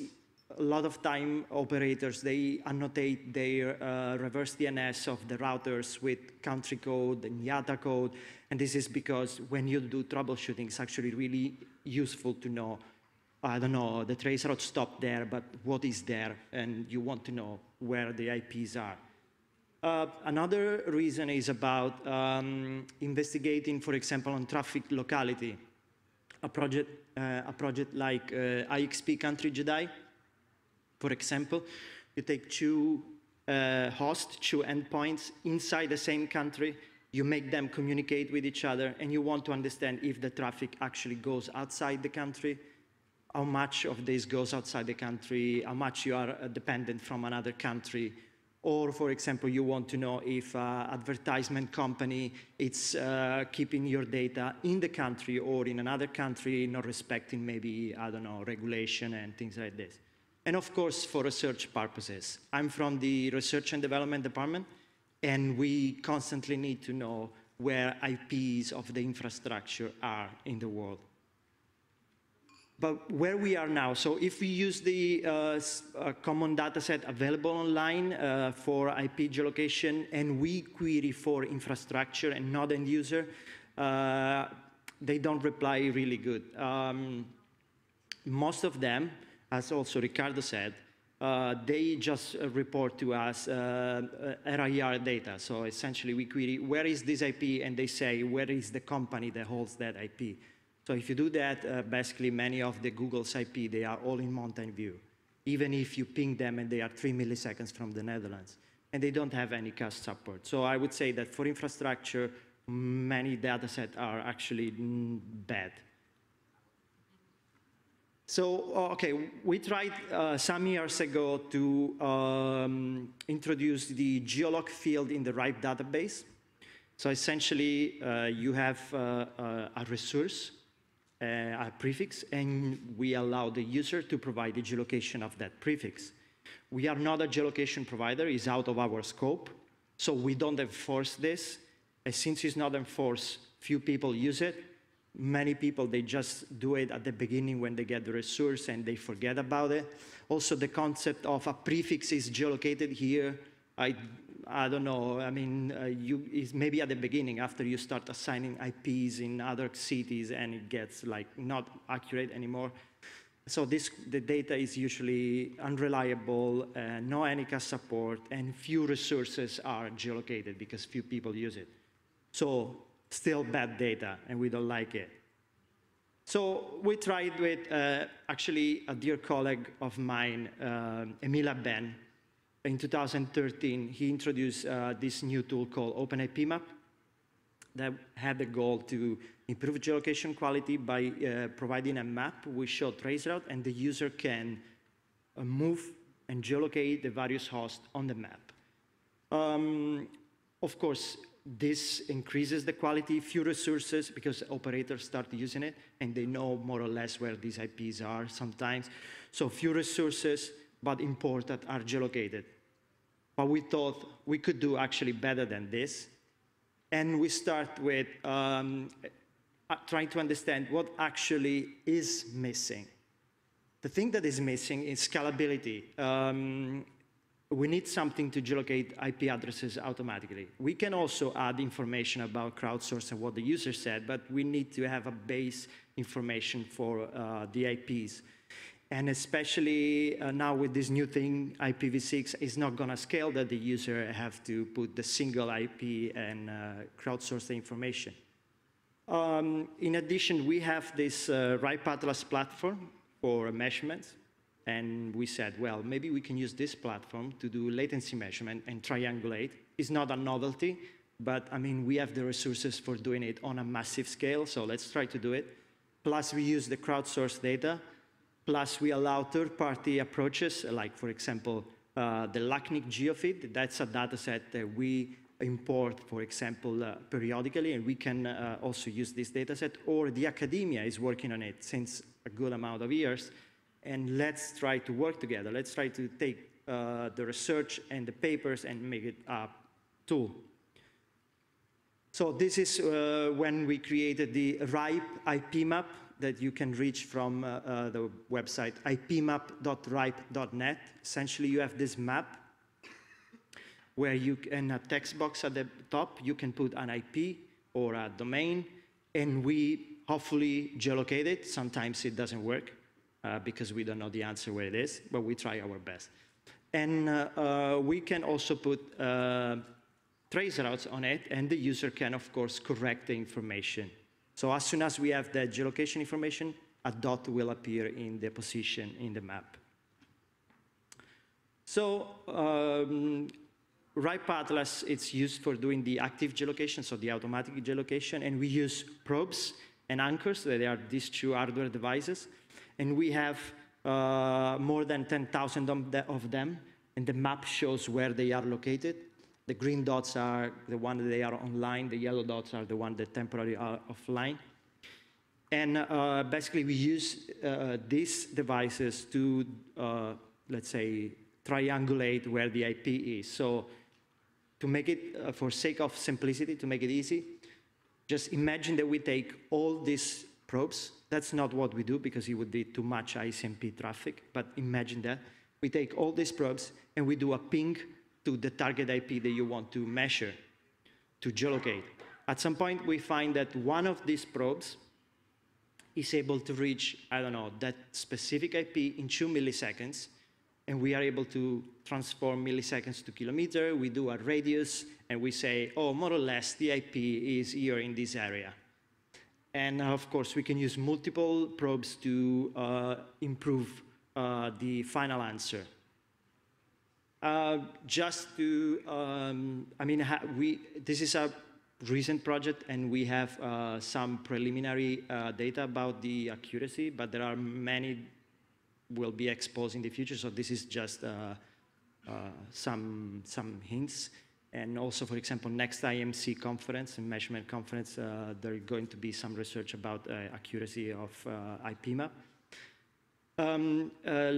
Speaker 5: a lot of time operators, they annotate their uh, reverse DNS of the routers with country code and IATA code. And this is because when you do troubleshooting, it's actually really useful to know, I don't know, the traceroute stopped there, but what is there? And you want to know where the IPs are. Uh, another reason is about um, investigating, for example, on traffic locality. A project, uh, a project like uh, IXP Country Jedi, for example, you take two uh, hosts, two endpoints inside the same country, you make them communicate with each other, and you want to understand if the traffic actually goes outside the country, how much of this goes outside the country, how much you are uh, dependent from another country, or for example, you want to know if uh, advertisement company is uh, keeping your data in the country or in another country, not respecting maybe, I don't know, regulation and things like this and of course for research purposes. I'm from the research and development department, and we constantly need to know where IPs of the infrastructure are in the world. But where we are now, so if we use the uh, uh, common dataset available online uh, for IP geolocation and we query for infrastructure and not end user, uh, they don't reply really good. Um, most of them, as also Ricardo said, uh, they just uh, report to us uh, RIR uh, data. So essentially we query, where is this IP? And they say, where is the company that holds that IP? So if you do that, uh, basically many of the Google's IP, they are all in Mountain View, even if you ping them and they are three milliseconds from the Netherlands. And they don't have any cache support. So I would say that for infrastructure, many data sets are actually mm, bad. So, uh, okay, we tried uh, some years ago to um, introduce the geolog field in the RIPE database. So essentially, uh, you have uh, uh a resource, uh, a prefix, and we allow the user to provide the geolocation of that prefix. We are not a geolocation provider, it's out of our scope, so we don't enforce this. And since it's not enforced, few people use it, Many people, they just do it at the beginning when they get the resource and they forget about it. Also, the concept of a prefix is geolocated here. I, I don't know, I mean, uh, you, it's maybe at the beginning after you start assigning IPs in other cities and it gets like not accurate anymore. So this, the data is usually unreliable, uh, no Anika support, and few resources are geolocated because few people use it. So still bad data, and we don't like it. So we tried with uh, actually a dear colleague of mine, uh, Emila Ben. In 2013, he introduced uh, this new tool called OpenIP Map that had the goal to improve geolocation quality by uh, providing a map which showed trace route and the user can uh, move and geolocate the various hosts on the map. Um, of course, this increases the quality, few resources, because operators start using it, and they know more or less where these IPs are sometimes. So few resources, but important are geolocated. But we thought we could do actually better than this. And we start with um, uh, trying to understand what actually is missing. The thing that is missing is scalability. Um, we need something to geolocate IP addresses automatically. We can also add information about crowdsource and what the user said, but we need to have a base information for uh, the IPs. And especially uh, now with this new thing, IPv6 is not going to scale that the user have to put the single IP and uh, crowdsource the information. Um, in addition, we have this uh, RIPE Atlas platform for measurements and we said, well, maybe we can use this platform to do latency measurement and triangulate. It's not a novelty, but I mean, we have the resources for doing it on a massive scale, so let's try to do it. Plus, we use the crowdsourced data. Plus, we allow third-party approaches, like, for example, uh, the LACNIC GeoFeed. That's a data set that we import, for example, uh, periodically, and we can uh, also use this data set. Or the academia is working on it since a good amount of years and let's try to work together. Let's try to take uh, the research and the papers and make it a tool. So this is uh, when we created the RIPE IP map that you can reach from uh, uh the website ipmap.ripe.net. Essentially, you have this map where you in a text box at the top, you can put an IP or a domain, and we hopefully geolocate it. Sometimes it doesn't work uh, because we don't know the answer where it is, but we try our best. And uh, uh we can also put uh, trace routes on it, and the user can, of course, correct the information. So as soon as we have the geolocation information, a dot will appear in the position in the map. So um, RIPE Atlas, it's used for doing the active geolocation, so the automatic geolocation, and we use probes and anchors. They are these two hardware devices. And we have uh, more than 10,000 of them. And the map shows where they are located. The green dots are the one that they are online. The yellow dots are the one that temporarily are offline. And uh, basically, we use uh, these devices to, uh, let's say, triangulate where the IP is. So to make it, uh, for sake of simplicity, to make it easy, just imagine that we take all these probes. That's not what we do because it would be too much ICMP traffic, but imagine that. We take all these probes and we do a ping to the target IP that you want to measure, to geolocate. At some point, we find that one of these probes is able to reach, I don't know, that specific IP in two milliseconds, and we are able to transform milliseconds to kilometer. We do a radius, and we say, oh, more or less, the IP is here in this area. And uh, of course, we can use multiple probes to uh, improve uh, the final answer. Uh, just to, um, I mean, we this is a recent project, and we have uh, some preliminary uh, data about the accuracy, but there are many will be exposed in the future. So this is just uh, uh, some, some hints. And also, for example, next IMC conference and measurement conference, uh, there are going to be some research about uh, accuracy of uh, IPMA. Um, uh,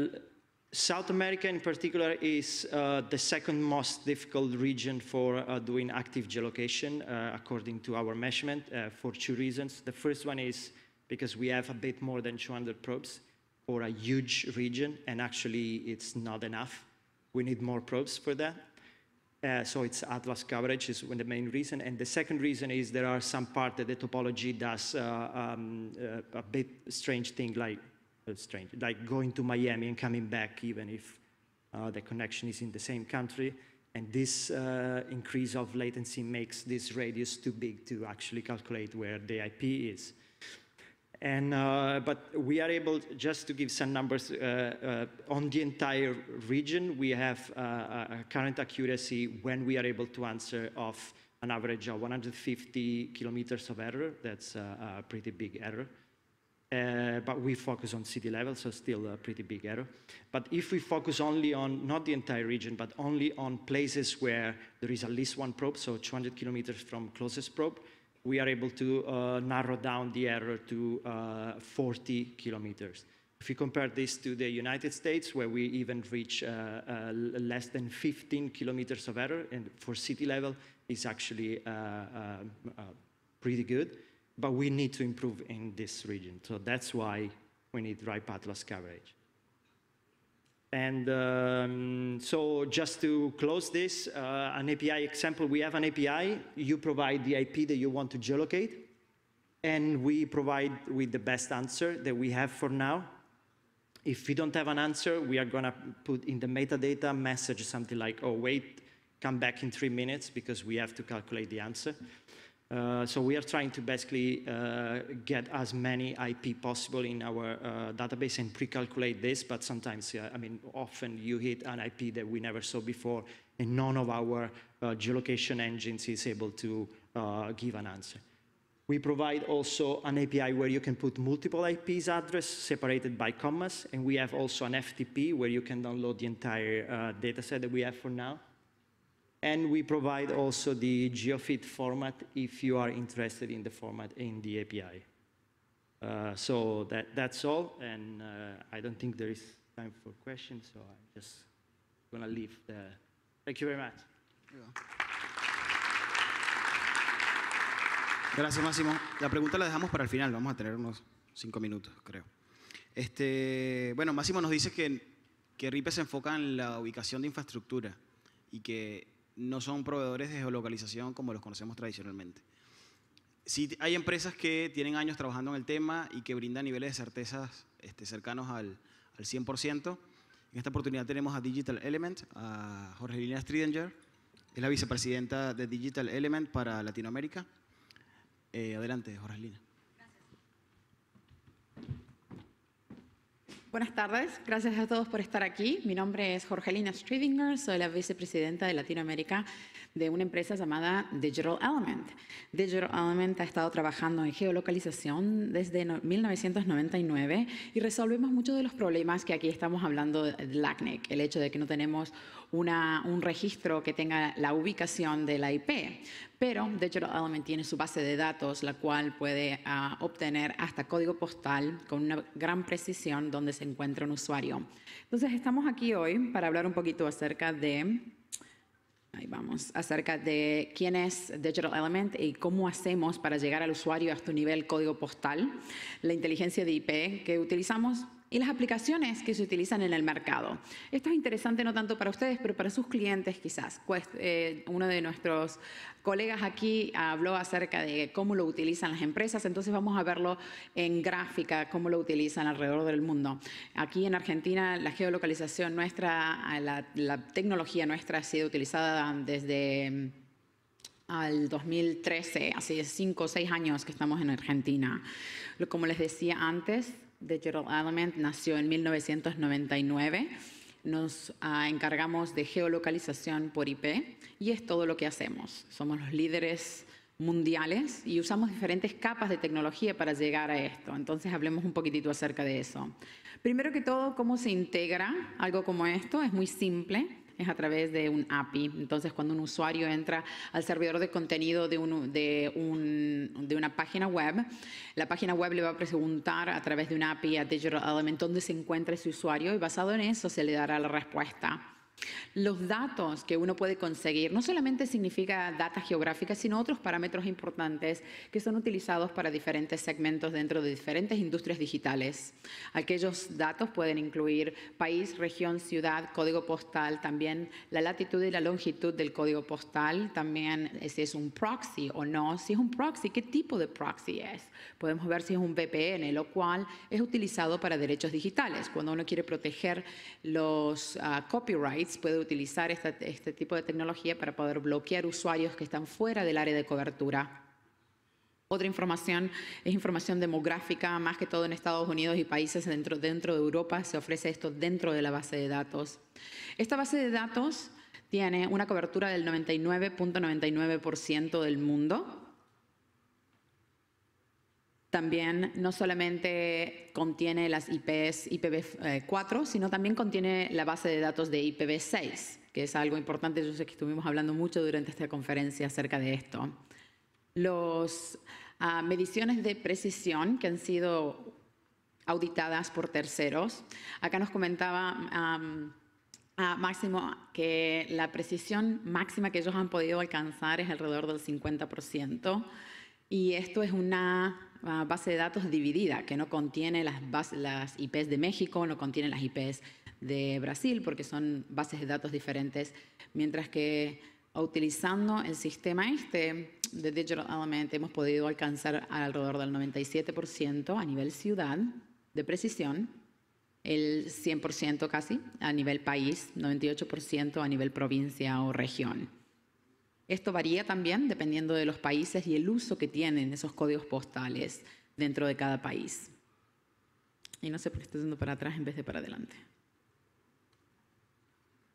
Speaker 5: South America in particular is the second most difficult region for doing active geolocation according to our measurement for two reasons. The first one is because we have a bit more than 200 probes or a huge region, and actually it's not enough. We need more probes for that. Uh, so it's atlas coverage is the main reason. And the second reason is there are some part that the topology does uh, um, uh, a bit strange thing like, uh, strange, like going to Miami and coming back even if uh, the connection is in the same country. And this uh, increase of latency makes this radius too big to actually calculate where the IP is. And, uh, but we are able, just to give some numbers, uh, uh, on the entire region, we have a uh, uh, current accuracy when we are able to answer of an average of 150 kilometers of error. That's a pretty big error. Uh, but we focus on city level, so still a pretty big error. But if we focus only on, not the entire region, but only on places where there is at least one probe, so 200 kilometers from closest probe, we are able to uh, narrow down the error to uh, 40 kilometers. If you compare this to the United States, where we even reach uh, uh less than 15 kilometers of error, and for city level, it's actually uh, uh, pretty good. But we need to improve in this region. So that's why we need ripe loss coverage. And um, so just to close this, uh, an API example, we have an API, you provide the IP that you want to geolocate, and we provide with the best answer that we have for now. If we don't have an answer, we are gonna put in the metadata message something like, oh wait, come back in three minutes because we have to calculate the answer. Uh, so we are trying to basically uh, get as many IP possible in our uh, database and pre-calculate this, but sometimes, uh, I mean, often you hit an IP that we never saw before, and none of our uh, geolocation engines is able to give an answer. We provide also an API where you can put multiple IPs address separated by commas, and we have also an FTP where you can download the entire data set that we have for now. And we provide also the GeoFit format if you are interested in the format in the API. Uh, so that, that's all, and uh, I don't think there is time for questions, so I'm just going to leave the... Thank you very much. Gracias, Máximo.
Speaker 2: La pregunta la dejamos para el final, vamos a tener unos cinco minutos, creo. Este, bueno, Máximo nos dice que, que RIPE se enfoca en la ubicación de infraestructura y que no son proveedores de geolocalización como los conocemos tradicionalmente. Sí hay empresas que tienen años trabajando en el tema y que brindan niveles de certezas este, cercanos al, 100%. En esta oportunidad tenemos a Digital Element, a Jorgelina Stridinger, es la vicepresidenta de Digital Element para Latinoamérica. Eh, adelante, adelante, Lina.
Speaker 6: Buenas tardes, gracias a todos por estar aquí. Mi nombre es Jorgelina Stridinger, soy la vicepresidenta de Latinoamérica de una empresa llamada Digital Element. Digital Element ha estado trabajando en geolocalización desde 1999 y resolvemos muchos de los problemas que aquí estamos hablando de LACNIC, el hecho de que no tenemos un registro que tenga la ubicación de la IP. Pero Digital Element tiene su base de datos, la cual puede ah, obtener hasta código postal con una gran precisión donde se encuentra un usuario. Entonces, estamos aquí hoy para hablar un poquito acerca de Ahí vamos, acerca de quién es Digital Element y cómo hacemos para llegar al usuario hasta este un nivel código postal, la inteligencia de IP que utilizamos y las aplicaciones que se utilizan en el mercado. Esto es interesante no tanto para ustedes, pero para sus clientes quizás. Pues, eh, uno de nuestros colegas aquí habló acerca de cómo lo utilizan las empresas, entonces vamos a verlo en gráfica, cómo lo utilizan alrededor del mundo. Aquí en Argentina la geolocalización nuestra, la, tecnología nuestra ha sido utilizada desde mm, al 2013, hace cinco o seis años que estamos en Argentina. Como les decía antes, Digital Element nació en 1999. Nos ah, encargamos de geolocalización por IP y es todo lo que hacemos. Somos los líderes mundiales y usamos diferentes capas de tecnología para llegar a esto. Entonces hablemos un poquitito acerca de eso. Primero que todo, ¿cómo se integra algo como esto? Es muy simple a través de un API. Entonces, cuando un usuario entra al servidor de contenido de, de una página web, la página web le va a preguntar a través de un API a Digital Element dónde se encuentra su usuario y basado en eso se le dará la respuesta. Los datos que uno puede conseguir no solamente significa data geográfica, sino otros parámetros importantes que son utilizados para diferentes segmentos dentro de diferentes industrias digitales. Aquellos datos pueden incluir país, región, ciudad, código postal, también la latitud y la longitud del código postal, también si es un proxy o no, si es un proxy, qué tipo de proxy es. Podemos ver si es un VPN, lo cual es utilizado para derechos digitales. Cuando uno quiere proteger los ah, copyrights, puede utilizar este, tipo de tecnología para poder bloquear usuarios que están fuera del área de cobertura. Otra información es información demográfica, más que todo en Estados Unidos y países dentro, dentro de Europa, se ofrece esto dentro de la base de datos. Esta base de datos tiene una cobertura del 99.99% del mundo también no solamente contiene las IPs IPv4, sino también contiene la base de datos de IPv6, que es algo importante. Yo sé que estuvimos hablando mucho durante esta conferencia acerca de esto. Las ah, mediciones de precisión que han sido auditadas por terceros. Acá nos comentaba a Máximo que la precisión máxima que ellos han podido alcanzar es alrededor del 50%. Y esto es una base de datos dividida, que no contiene las, las IPs de México, no contiene las IPs de Brasil, porque son bases de datos diferentes, mientras que utilizando el sistema este de Digital Element hemos podido alcanzar alrededor del 97% a nivel ciudad de precisión, el 100% casi a nivel país, 98% a nivel provincia o región. Esto varía también dependiendo de los países y el uso que tienen esos códigos postales dentro de cada país. Y no sé por qué estoy yendo para atrás en vez de para adelante.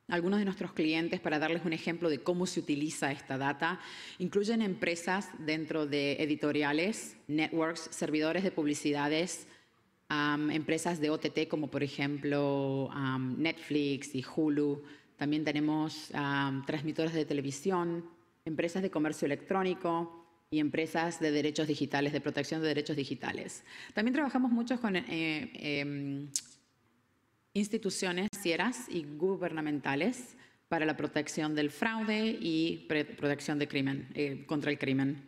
Speaker 6: Algunos de nuestros clientes, para darles un ejemplo de cómo se utiliza esta data, incluyen empresas dentro de editoriales, networks, servidores de publicidades, empresas de OTT como por ejemplo Netflix y Hulu. También tenemos transmitores de televisión, empresas de comercio electrónico y empresas de derechos digitales, de protección de derechos digitales. También trabajamos mucho con eh, em, instituciones financieras y gubernamentales para la protección del fraude y protección de crimen, eh, contra el crimen.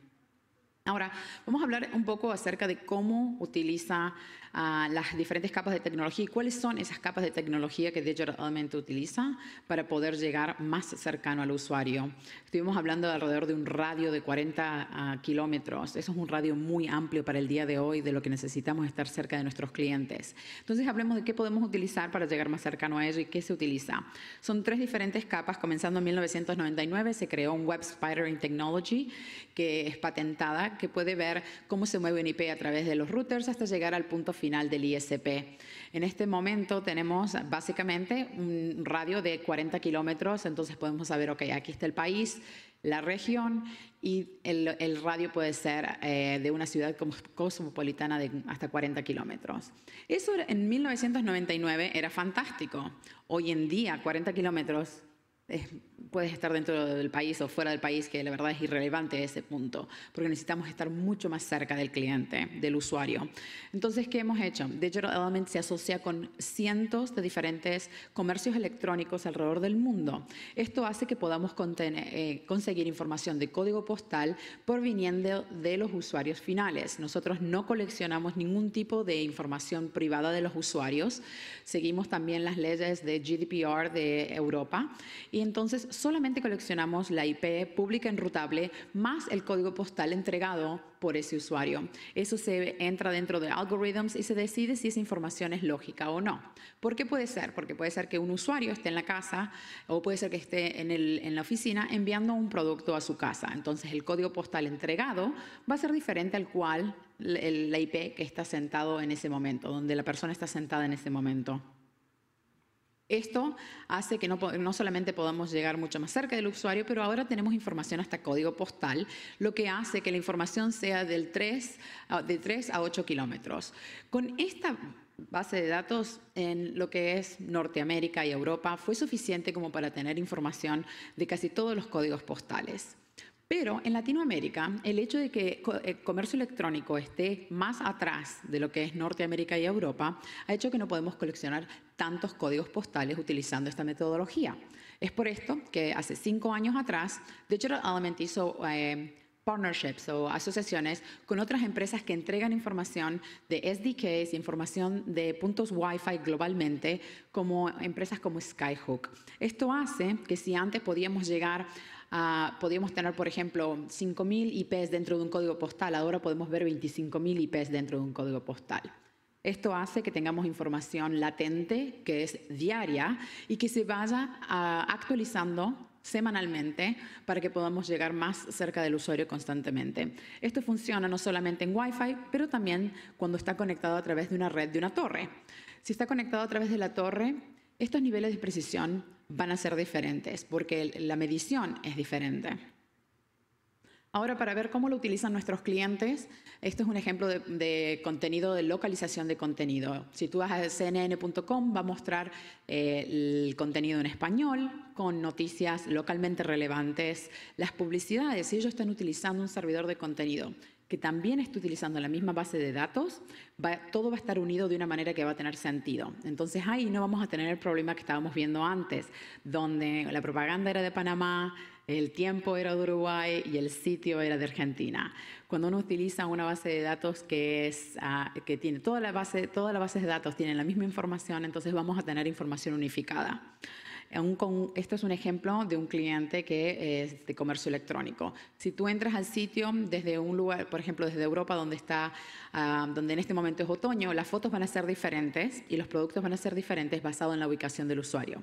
Speaker 6: Ahora, vamos a hablar un poco acerca de cómo utiliza las diferentes capas de tecnología y cuáles son esas capas de tecnología que Digital Element utiliza para poder llegar más cercano al usuario. Estuvimos hablando de alrededor de un radio de 40 ah, kilómetros. Eso es un radio muy amplio para el día de hoy de lo que necesitamos estar cerca de nuestros clientes. Entonces hablemos de qué podemos utilizar para llegar más cercano a ello y qué se utiliza. Son tres diferentes capas. Comenzando en 1999 se creó un Web Spidering Technology que es patentada, que puede ver cómo se mueve un IP a través de los routers hasta llegar al punto final del ISP. En este momento tenemos básicamente un radio de 40 kilómetros, entonces podemos saber, ok, aquí está el país, la región y el, radio puede ser eh, de una ciudad cosmopolitana de hasta 40 kilómetros. Eso en 1999 era fantástico. Hoy en día 40 kilómetros es puedes estar dentro del país o fuera del país, que la verdad es irrelevante ese punto, porque necesitamos estar mucho más cerca del cliente, del usuario. Entonces, ¿qué hemos hecho? Digital Element se asocia con cientos de diferentes comercios electrónicos alrededor del mundo. Esto hace que podamos eh, conseguir información de código postal por viniendo de los usuarios finales. Nosotros no coleccionamos ningún tipo de información privada de los usuarios, seguimos también las leyes de GDPR de Europa y entonces solamente coleccionamos la IP pública enrutable más el código postal entregado por ese usuario. Eso se entra dentro de algorithms y se decide si esa información es lógica o no. ¿Por qué puede ser? Porque puede ser que un usuario esté en la casa o puede ser que esté en, en la oficina enviando un producto a su casa. Entonces el código postal entregado va a ser diferente al cual la IP que está sentado en ese momento, donde la persona está sentada en ese momento. Esto hace que no, solamente podamos llegar mucho más cerca del usuario, pero ahora tenemos información hasta código postal, lo que hace que la información sea del ah, de 3 a 8 kilómetros. Con esta base de datos en lo que es Norteamérica y Europa fue suficiente como para tener información de casi todos los códigos postales. Pero en Latinoamérica, el hecho de que el eh, comercio electrónico esté más atrás de lo que es Norteamérica y Europa ha hecho que no podemos coleccionar tantos códigos postales utilizando esta metodología. Es por esto que hace cinco años atrás, Digital Element hizo... Eh, partnerships o asociaciones con otras empresas que entregan información de SDKs, información de puntos Wi-Fi globalmente, como empresas como Skyhook. Esto hace que si antes podíamos llegar Uh, podíamos tener, por ejemplo, 5.000 IPs dentro de un código postal, ahora podemos ver 25.000 IPs dentro de un código postal. Esto hace que tengamos información latente, que es diaria, y que se vaya ah, actualizando semanalmente para que podamos llegar más cerca del usuario constantemente. Esto funciona no solamente en Wi-Fi, pero también cuando está conectado a través de una red de una torre. Si está conectado a través de la torre, estos niveles de precisión van a ser diferentes porque la medición es diferente. Ahora, para ver cómo lo utilizan nuestros clientes, esto es un ejemplo de, contenido, de localización de contenido. Si tú vas a cnn.com, va a mostrar eh, el contenido en español, con noticias localmente relevantes, las publicidades, si ellos están utilizando un servidor de contenido que también esté utilizando la misma base de datos, todo va a estar unido de una manera que va a tener sentido. Entonces ahí no vamos a tener el problema que estábamos viendo antes, donde la propaganda era de Panamá, el tiempo era de Uruguay y el sitio era de Argentina. Cuando uno utiliza una base de datos que, es, ah, que tiene toda la base, todas las bases de datos tienen la misma información, entonces vamos a tener información unificada. Un, esto es un ejemplo de un cliente que es de comercio electrónico. Si tú entras al sitio desde un lugar, por ejemplo, desde Europa, donde está, ah, donde en este momento es otoño, las fotos van a ser diferentes y los productos van a ser diferentes basado en la ubicación del usuario.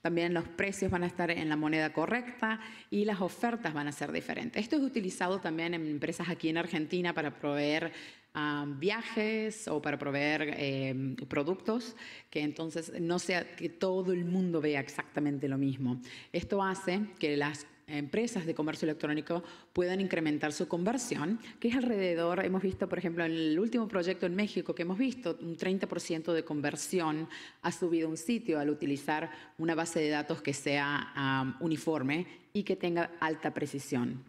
Speaker 6: También los precios van a estar en la moneda correcta y las ofertas van a ser diferentes. Esto es utilizado también en empresas aquí en Argentina para proveer viajes o para proveer eh, productos, que entonces no sea que todo el mundo vea exactamente lo mismo. Esto hace que las empresas de comercio electrónico puedan incrementar su conversión, que es alrededor, hemos visto, por ejemplo, en el último proyecto en México que hemos visto, un 30% de conversión ha subido un sitio al utilizar una base de datos que sea ah, uniforme y que tenga alta precisión.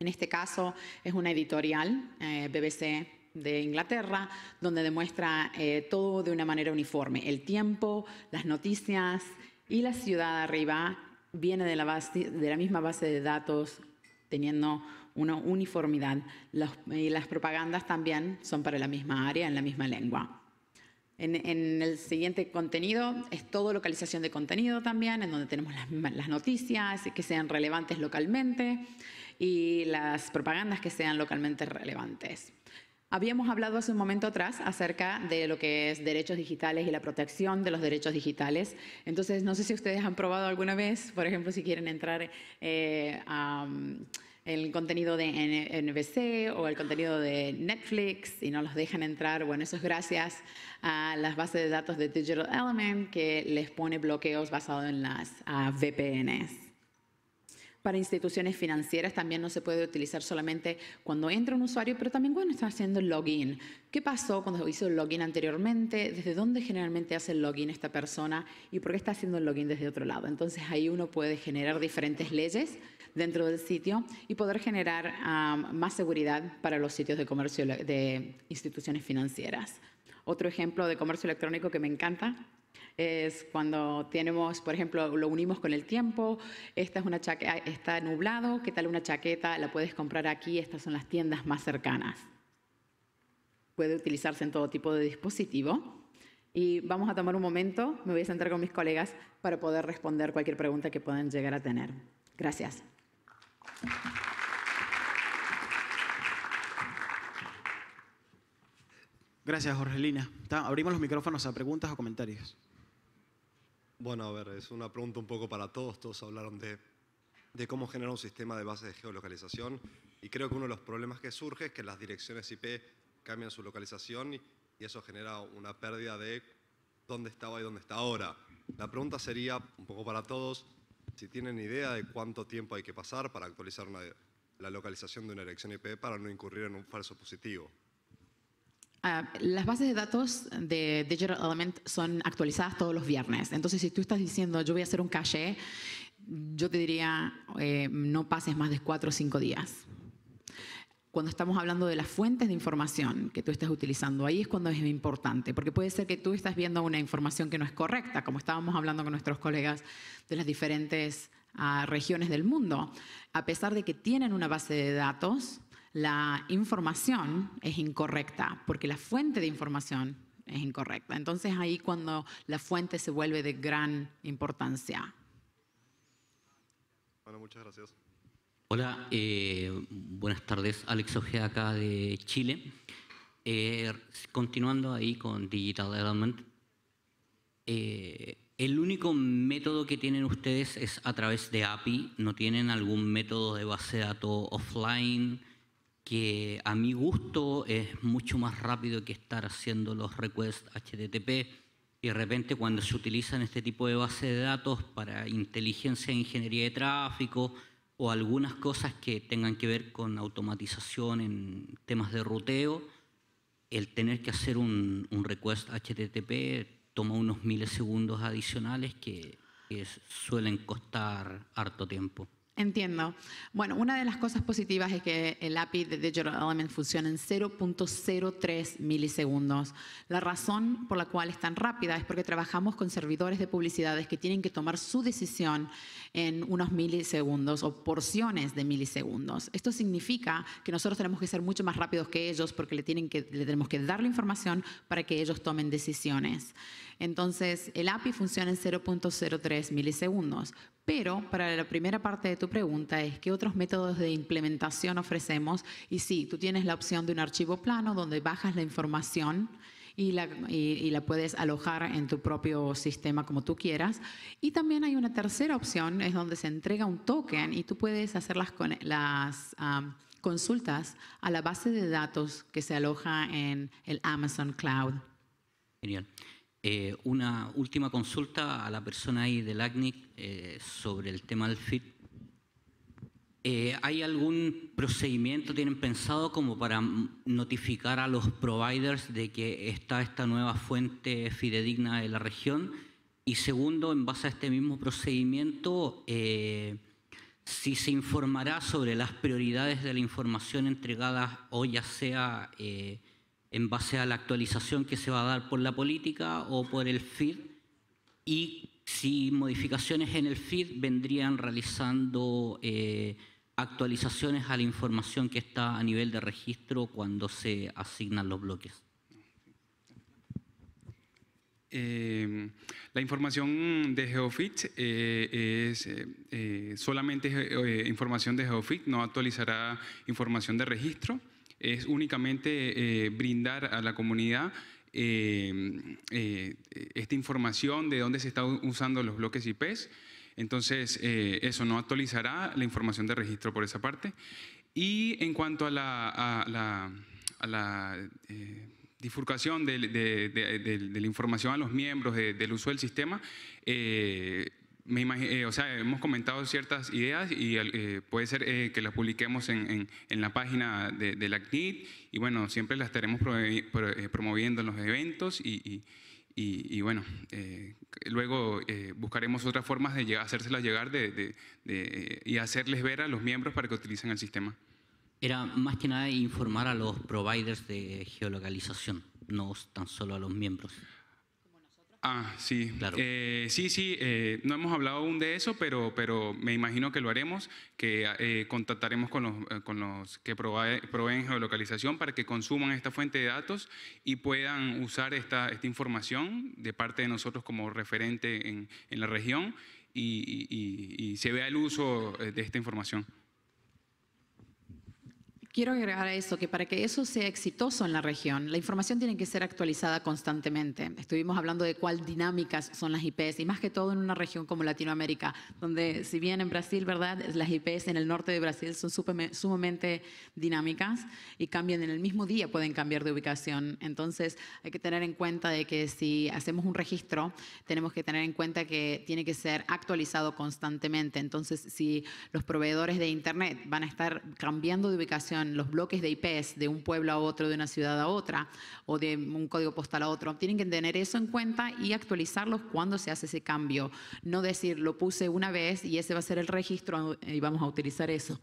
Speaker 6: En este caso es una editorial, eh, BBC de Inglaterra, donde demuestra eh, todo de una manera uniforme. El tiempo, las noticias y la ciudad arriba viene de la, misma base de datos, teniendo una uniformidad. y las propagandas también son para la misma área, en la misma lengua. En, el siguiente contenido es todo localización de contenido también, en donde tenemos las noticias que sean relevantes localmente y las propagandas que sean localmente relevantes. Habíamos hablado hace un momento atrás acerca de lo que es derechos digitales y la protección de los derechos digitales. Entonces, no sé si ustedes han probado alguna vez, por ejemplo, si quieren entrar eh, mm, el contenido de NBC o el contenido de Netflix y no los dejan entrar. Bueno, eso es gracias a las bases de datos de Digital Element que les pone bloqueos basados en las VPNs para instituciones financieras también no se puede utilizar solamente cuando entra un usuario, pero también cuando está haciendo el login. ¿Qué pasó cuando hizo el login anteriormente? ¿Desde dónde generalmente hace el login esta persona? ¿Y por qué está haciendo el login desde otro lado? Entonces ahí uno puede generar diferentes leyes dentro del sitio y poder generar más seguridad para los sitios de comercio de instituciones financieras. Otro ejemplo de comercio electrónico que me encanta es cuando tenemos, por ejemplo, lo unimos con el tiempo. Esta es una chaqueta, ah, está nublado. ¿Qué tal una chaqueta? La puedes comprar aquí. Estas son las tiendas más cercanas. Puede utilizarse en todo tipo de dispositivo. Y vamos a tomar un momento, me voy a sentar con mis colegas para poder responder cualquier pregunta que puedan llegar a tener. Gracias.
Speaker 2: Gracias, Jorgelina. Abrimos los micrófonos a preguntas o comentarios.
Speaker 1: Bueno, a ver, es una pregunta un poco para todos. Todos hablaron de, cómo generar un sistema de base de geolocalización y creo que uno de los problemas que surge es que las direcciones IP cambian su localización y, eso genera una pérdida de dónde estaba y dónde está ahora. La pregunta sería, un poco para todos, si tienen idea de cuánto tiempo hay que pasar para actualizar la localización de una dirección IP para no incurrir en un falso positivo.
Speaker 6: Ah, las bases de datos de Digital Element son actualizadas todos los viernes. Entonces, si tú estás diciendo, yo voy a hacer un caché, yo te diría, eh, no pases más de cuatro o cinco días. Cuando estamos hablando de las fuentes de información que tú estás utilizando, ahí es cuando es importante, porque puede ser que tú estás viendo una información que no es correcta, como estábamos hablando con nuestros colegas de las diferentes ah, regiones del mundo. A pesar de que tienen una base de datos, la información es incorrecta, porque la fuente de información es incorrecta. Entonces ahí cuando la fuente se vuelve de gran importancia.
Speaker 7: Bueno, muchas gracias.
Speaker 8: Hola, eh, buenas tardes. Alex Ojea acá de Chile. Eh, continuando ahí con Digital Element, eh, el único método que tienen ustedes es a través de API, no tienen algún método de base de datos offline, que a mi gusto es mucho más rápido que estar haciendo los requests HTTP y de repente cuando se utilizan este tipo de bases de datos para inteligencia e ingeniería de tráfico o algunas cosas que tengan que ver con automatización en temas de ruteo, el tener que hacer un, request HTTP toma unos segundos adicionales que suelen costar harto tiempo.
Speaker 6: Entiendo. Bueno, una de las cosas positivas es que el API de Digital Element funciona en 0.03 milisegundos. La razón por la cual es tan rápida es porque trabajamos con servidores de publicidades que tienen que tomar su decisión en unos milisegundos o porciones de milisegundos. Esto significa que nosotros tenemos que ser mucho más rápidos que ellos porque le, tienen que, le tenemos que dar la información para que ellos tomen decisiones. Entonces, el API funciona en 0.03 milisegundos pero para la primera parte de tu pregunta es qué otros métodos de implementación ofrecemos. Y sí, tú tienes la opción de un archivo plano donde bajas la información y la, puedes alojar en tu propio sistema como tú quieras. Y también hay una tercera opción, es donde se entrega un token y tú puedes hacer las, las consultas a la base de datos que se aloja en el Amazon Cloud.
Speaker 8: Genial. Eh, una última consulta a la persona ahí del ACNIC eh, sobre el tema del FIT. Eh, ¿Hay algún procedimiento, tienen pensado, como para notificar a los providers de que está esta nueva fuente fidedigna de la región? Y segundo, en base a este mismo procedimiento, si se informará sobre las prioridades de la información entregada o ya sea en base a la actualización que se va a dar por la política o por el FID y si modificaciones en el FID vendrían realizando eh, actualizaciones a la información que está a nivel de registro cuando se asignan los bloques.
Speaker 4: Eh, la información de GeoFit eh, es eh, solamente información de GeoFit, no actualizará información de registro es únicamente eh, brindar a la comunidad eh, eh, esta información de dónde se están usando los bloques IPs. Entonces, eso no actualizará la información de registro por esa parte. Y en cuanto a la, a de, la información a los miembros del uso del sistema, eh, o sea, hemos comentado ciertas ideas y eh, puede ser eh, que las publiquemos en, en, la página de, de, la CNIT y bueno, siempre las estaremos promoviendo en los eventos y, y, y, bueno, luego buscaremos otras formas de hacérselas llegar de, de, y hacerles ver a los miembros para que utilicen el sistema.
Speaker 8: Era más que nada informar a los providers de geolocalización, no tan solo a los miembros.
Speaker 4: Ah, sí. Claro. Eh, sí, sí, eh, no hemos hablado aún de eso, pero, pero me imagino que lo haremos, que eh, contactaremos con los, con los que proveen geolocalización para que consuman esta fuente de datos y puedan usar esta, esta información de parte de nosotros como referente en, en la región y se vea el uso de esta información.
Speaker 6: Quiero agregar a eso que para que eso sea exitoso en la región, la información tiene que ser actualizada constantemente. Estuvimos hablando de cuál dinámicas son las IPs y más que todo en una región como Latinoamérica, donde si bien en Brasil, ¿verdad? Las IPs en el norte de Brasil son sumamente dinámicas y cambian en el mismo día, pueden cambiar de ubicación. Entonces hay que tener en cuenta de que si hacemos un registro, tenemos que tener en cuenta que tiene que ser actualizado constantemente. Entonces si los proveedores de Internet van a estar cambiando de ubicación, los bloques de IPs de un pueblo a otro, de una ciudad a otra, o de un código postal a otro. Tienen que tener eso en cuenta y actualizarlos cuando se hace ese cambio. No decir, lo puse una vez y ese va a ser el registro y vamos a utilizar eso.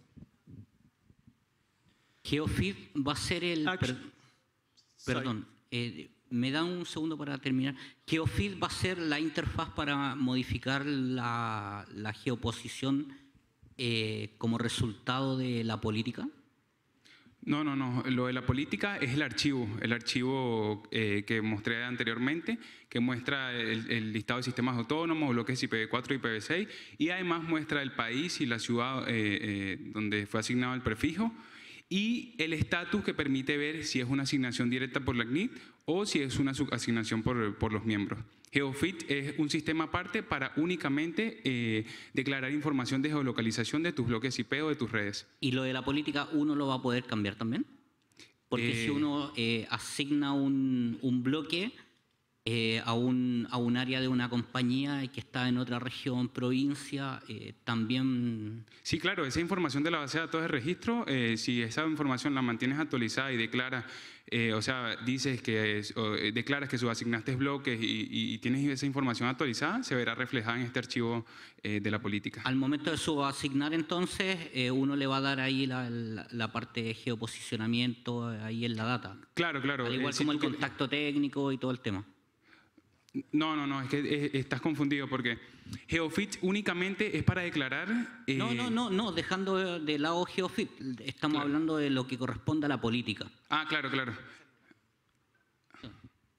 Speaker 8: Geofit va a ser el... perdón, eh, me da un segundo para terminar. Geofit va a ser la interfaz para modificar la, geoposición eh, como resultado de la política.
Speaker 4: No, no, no. Lo de la política es el archivo, el archivo eh, que mostré anteriormente, que muestra el, listado de sistemas autónomos, lo que es IPv4 y IPv6, y además muestra el país y la ciudad eh, eh, donde fue asignado el prefijo, y el estatus que permite ver si es una asignación directa por la CNIT o si es una asignación por, por los miembros. GeoFit es un sistema aparte para únicamente eh, declarar información de geolocalización de tus
Speaker 8: bloques IP o de tus redes. ¿Y lo de la política uno lo va a poder cambiar también? Porque eh, si uno eh, asigna un, un bloque eh, a, un, a, un, área de una compañía que está en otra región, provincia, eh, también... Sí,
Speaker 4: claro, esa información de la base de datos de registro, eh, si esa información la mantienes actualizada y declaras, o sea, dices que declaras que subasignaste bloques y, tienes esa información
Speaker 8: actualizada, se verá reflejada en este archivo de la política. Al momento de subasignar entonces, uno le va a dar ahí la, parte de geoposicionamiento ahí en la data. Claro, claro. Al igual como el contacto técnico y todo el tema. No, no, no, es que
Speaker 4: eh, estás confundido porque Geofit únicamente es para declarar... Eh, no, no, no, no,
Speaker 8: dejando de lado Geofit, estamos hablando de lo que corresponde a la política. Ah, claro, claro.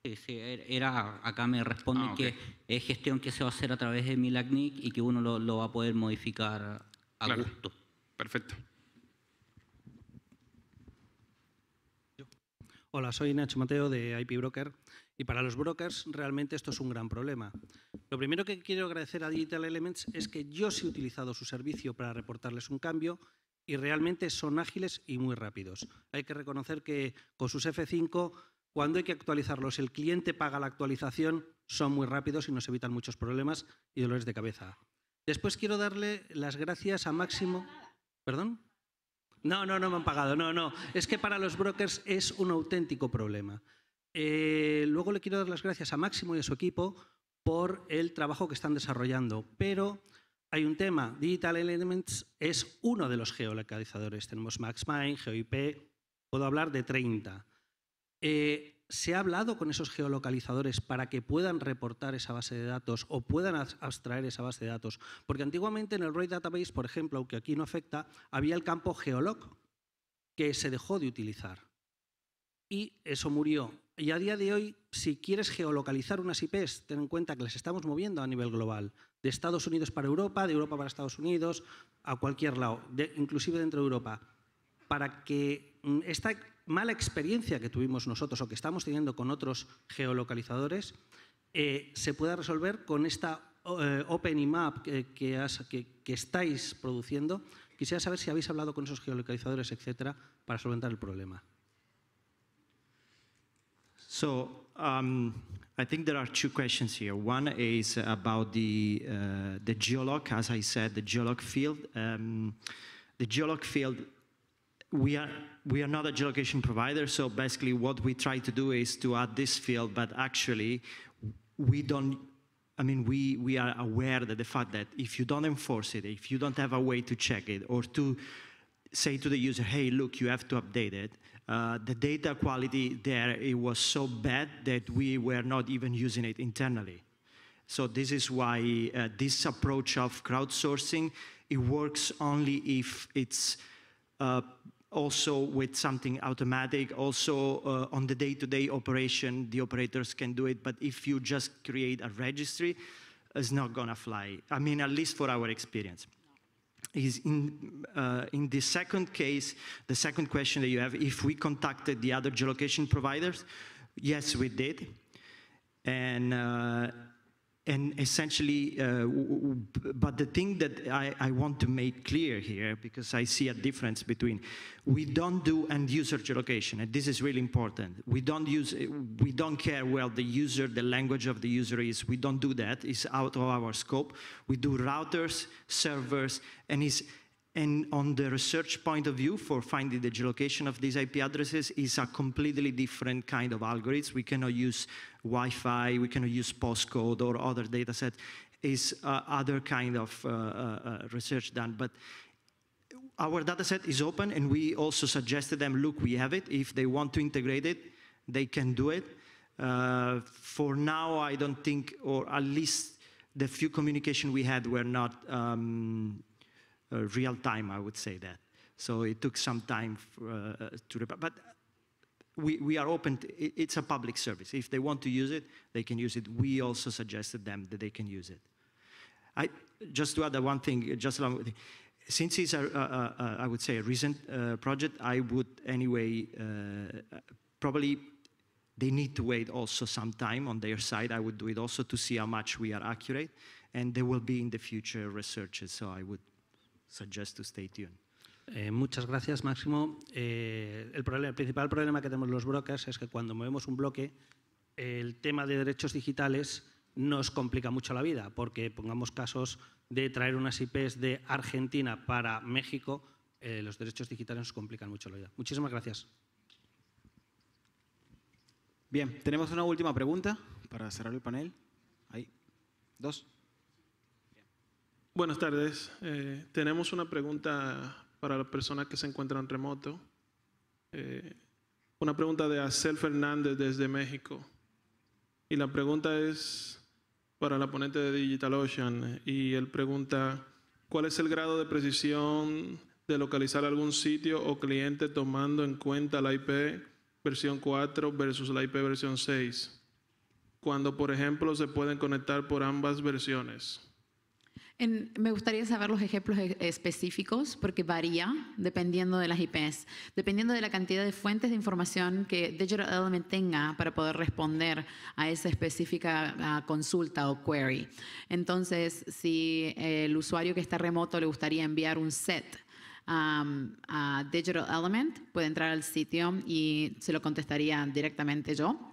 Speaker 8: Er, era, acá me responden ah, que es gestión que se va a hacer a través de Milagnic y que uno lo, va a poder modificar a claro. Perfecto.
Speaker 1: Hola, soy Nacho Mateo de IP Broker. Y para los brokers realmente esto es un gran problema. Lo primero que quiero agradecer a Digital Elements es que yo sí he utilizado su servicio para reportarles un cambio y realmente son ágiles y muy rápidos. Hay que reconocer que con sus F5, cuando hay que actualizarlos, el cliente paga la actualización, son muy rápidos y nos evitan muchos problemas y dolores de cabeza. Después quiero darle las gracias a Máximo. ¿Perdón? No, no, no me han pagado. No, no. Es que para los brokers es un auténtico problema. Eh, luego le quiero dar las gracias a Máximo y a su equipo por el trabajo que están desarrollando, pero hay un tema. Digital Elements es uno de los geolocalizadores. Tenemos MaxMind, GeoIP, puedo hablar de 30. Eh, ¿Se ha hablado con esos geolocalizadores para que puedan reportar esa base de datos o puedan abstraer esa base de datos? Porque antiguamente en el RAID Database, por ejemplo, aunque aquí no afecta, había el campo geoloc, que se dejó de utilizar y eso murió. Y a día de hoy, si quieres geolocalizar unas IPs, ten en cuenta que las estamos moviendo a nivel global, de Estados Unidos para Europa, de Europa para Estados Unidos, a cualquier lado, inclusive dentro de Europa, para que mm, esta mala experiencia que tuvimos nosotros o que estamos teniendo con otros geolocalizadores eh, se pueda resolver con esta eh, Open OpenIMAP que, que estáis produciendo. Quisiera saber si habéis hablado con esos geolocalizadores, etcétera, para solventar el problema.
Speaker 5: So um, I think there are two questions here. One is about the uh, the geoloc, as I said, the geoloc field. Um, the geoloc field, we are we are not a geolocation provider, so basically what we try to do is to add this field, but actually we don't I mean, we, we are aware that the fact that if you don't enforce it, if you don't have a way to check it or to say to the user, hey, look, you have to update it. Uh, the data quality there, it was so bad that we were not even using it internally. So this is why uh, this approach of crowdsourcing, it works only if it's uh, also with something automatic, also uh, on the day-to-day -day operation, the operators can do it. But if you just create a registry, it's not gonna fly. I mean, at least for our experience is in, uh, in the second case, the second question that you have, if we contacted the other geolocation providers, yes, we did. And uh, and essentially, uh, but the thing that I, I, want to make clear here, because I see a difference between, we don't do end user geolocation, and this is really important. We don't use, we don't care where the user, the language of the user is. We don't do that. It's out of our scope. We do routers, servers, and it's and on the research point of view for finding the geolocation of these IP addresses is a completely different kind of algorithms. We cannot use Wi-Fi, we cannot use postcode or other data set. Is uh, other kind of uh, uh, research done. But our data set is open and we also suggested them, look, we have it. If they want to integrate it, they can do it. Uh, for now, I don't think, or at least the few communication we had were not um, uh, real time, I would say that. So it took some time uh, to, but we, we are open, to, it's a public service. If they want to use it, they can use it. We also suggested them that they can use it. I, just to add one thing, just along with Since it's, a, a, a, I would say, a recent uh, project, I would anyway, uh, probably they need to wait also some time on their side. I would do it also to see how much we are accurate. And there will be in the future researches, so I would to stay
Speaker 1: tuned. Eh, muchas gracias, Máximo. Eh, el, principal problema que tenemos los brokers es que cuando movemos un bloque, el tema de derechos digitales nos complica mucho la vida, porque pongamos casos de traer unas IPs de Argentina para México, eh, los derechos digitales nos complican mucho la vida. Muchísimas gracias.
Speaker 7: Bien, tenemos una última pregunta
Speaker 2: para cerrar el panel. Ahí,
Speaker 7: dos. Buenas tardes. Eh, tenemos una pregunta para la persona que se encuentra en remoto. Eh, una pregunta de Acel Fernández desde México. Y la pregunta es para la ponente de DigitalOcean. Y él pregunta, ¿cuál es el grado de precisión de localizar algún sitio o cliente tomando en cuenta la IP versión 4 versus la IP versión 6? Cuando, por ejemplo, se pueden conectar por ambas versiones
Speaker 6: me gustaría saber los ejemplos e, específicos porque varía dependiendo de las IPs, dependiendo de la cantidad de fuentes de información que Digital Element tenga para poder responder a esa específica ah, consulta o query. Entonces, si el usuario que está remoto le gustaría enviar un set a Digital Element, puede entrar al sitio y se lo contestaría directamente yo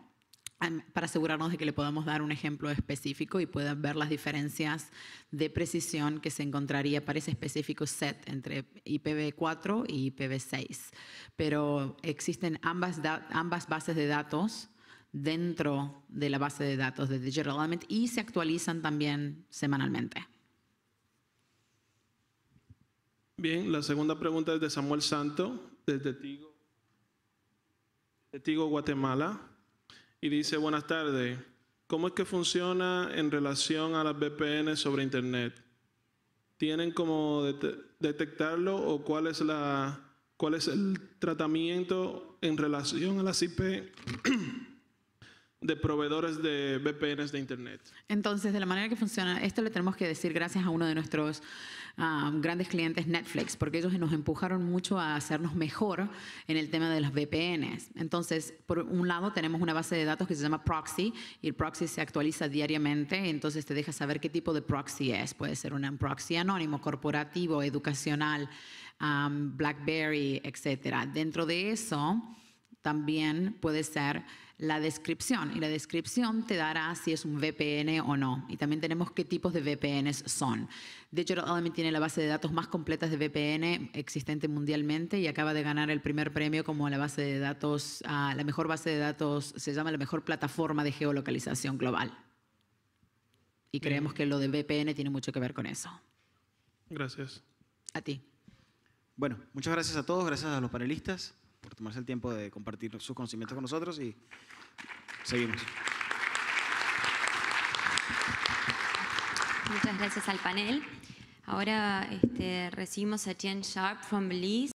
Speaker 6: para asegurarnos de que le podamos dar un ejemplo específico y puedan ver las diferencias de precisión que se encontraría para ese específico set entre IPv4 y IPv6. Pero existen ambas, ambas bases de datos dentro de la base de datos de Digital Element y se actualizan también semanalmente.
Speaker 7: Bien, la segunda pregunta es de Samuel Santo, desde Tigo, Tigo Guatemala y dice, buenas tardes, ¿cómo es que funciona en relación a las VPN sobre Internet? ¿Tienen como detectarlo o cuál es, la, cuál es el tratamiento en relación a las IP? de proveedores de VPNs de Internet.
Speaker 6: Entonces, de la manera que funciona, esto le tenemos que decir gracias a uno de nuestros grandes clientes Netflix, porque ellos nos empujaron mucho a hacernos mejor en el tema de las VPNs. Entonces, por un lado tenemos una base de datos que se llama proxy y el proxy se actualiza diariamente, entonces te deja saber qué tipo de proxy es. Puede ser un proxy anónimo, corporativo, educacional, BlackBerry, etcétera. Dentro de eso también puede ser la descripción y la descripción te dará si es un VPN o no. Y también tenemos qué tipos de VPNs son. De hecho, Element tiene la base de datos más completa de VPN existente mundialmente y acaba de ganar el primer premio como la base de datos, ah, la mejor base de datos, se llama la mejor plataforma de geolocalización global. Y creemos que lo de VPN tiene mucho que ver con eso. Gracias. A ti.
Speaker 2: Bueno, muchas gracias a todos, gracias a los panelistas por tomarse el tiempo de compartir sus conocimientos con nosotros y seguimos.
Speaker 1: Muchas gracias al panel. Ahora este, recibimos a Jen
Speaker 3: Sharp from Belize.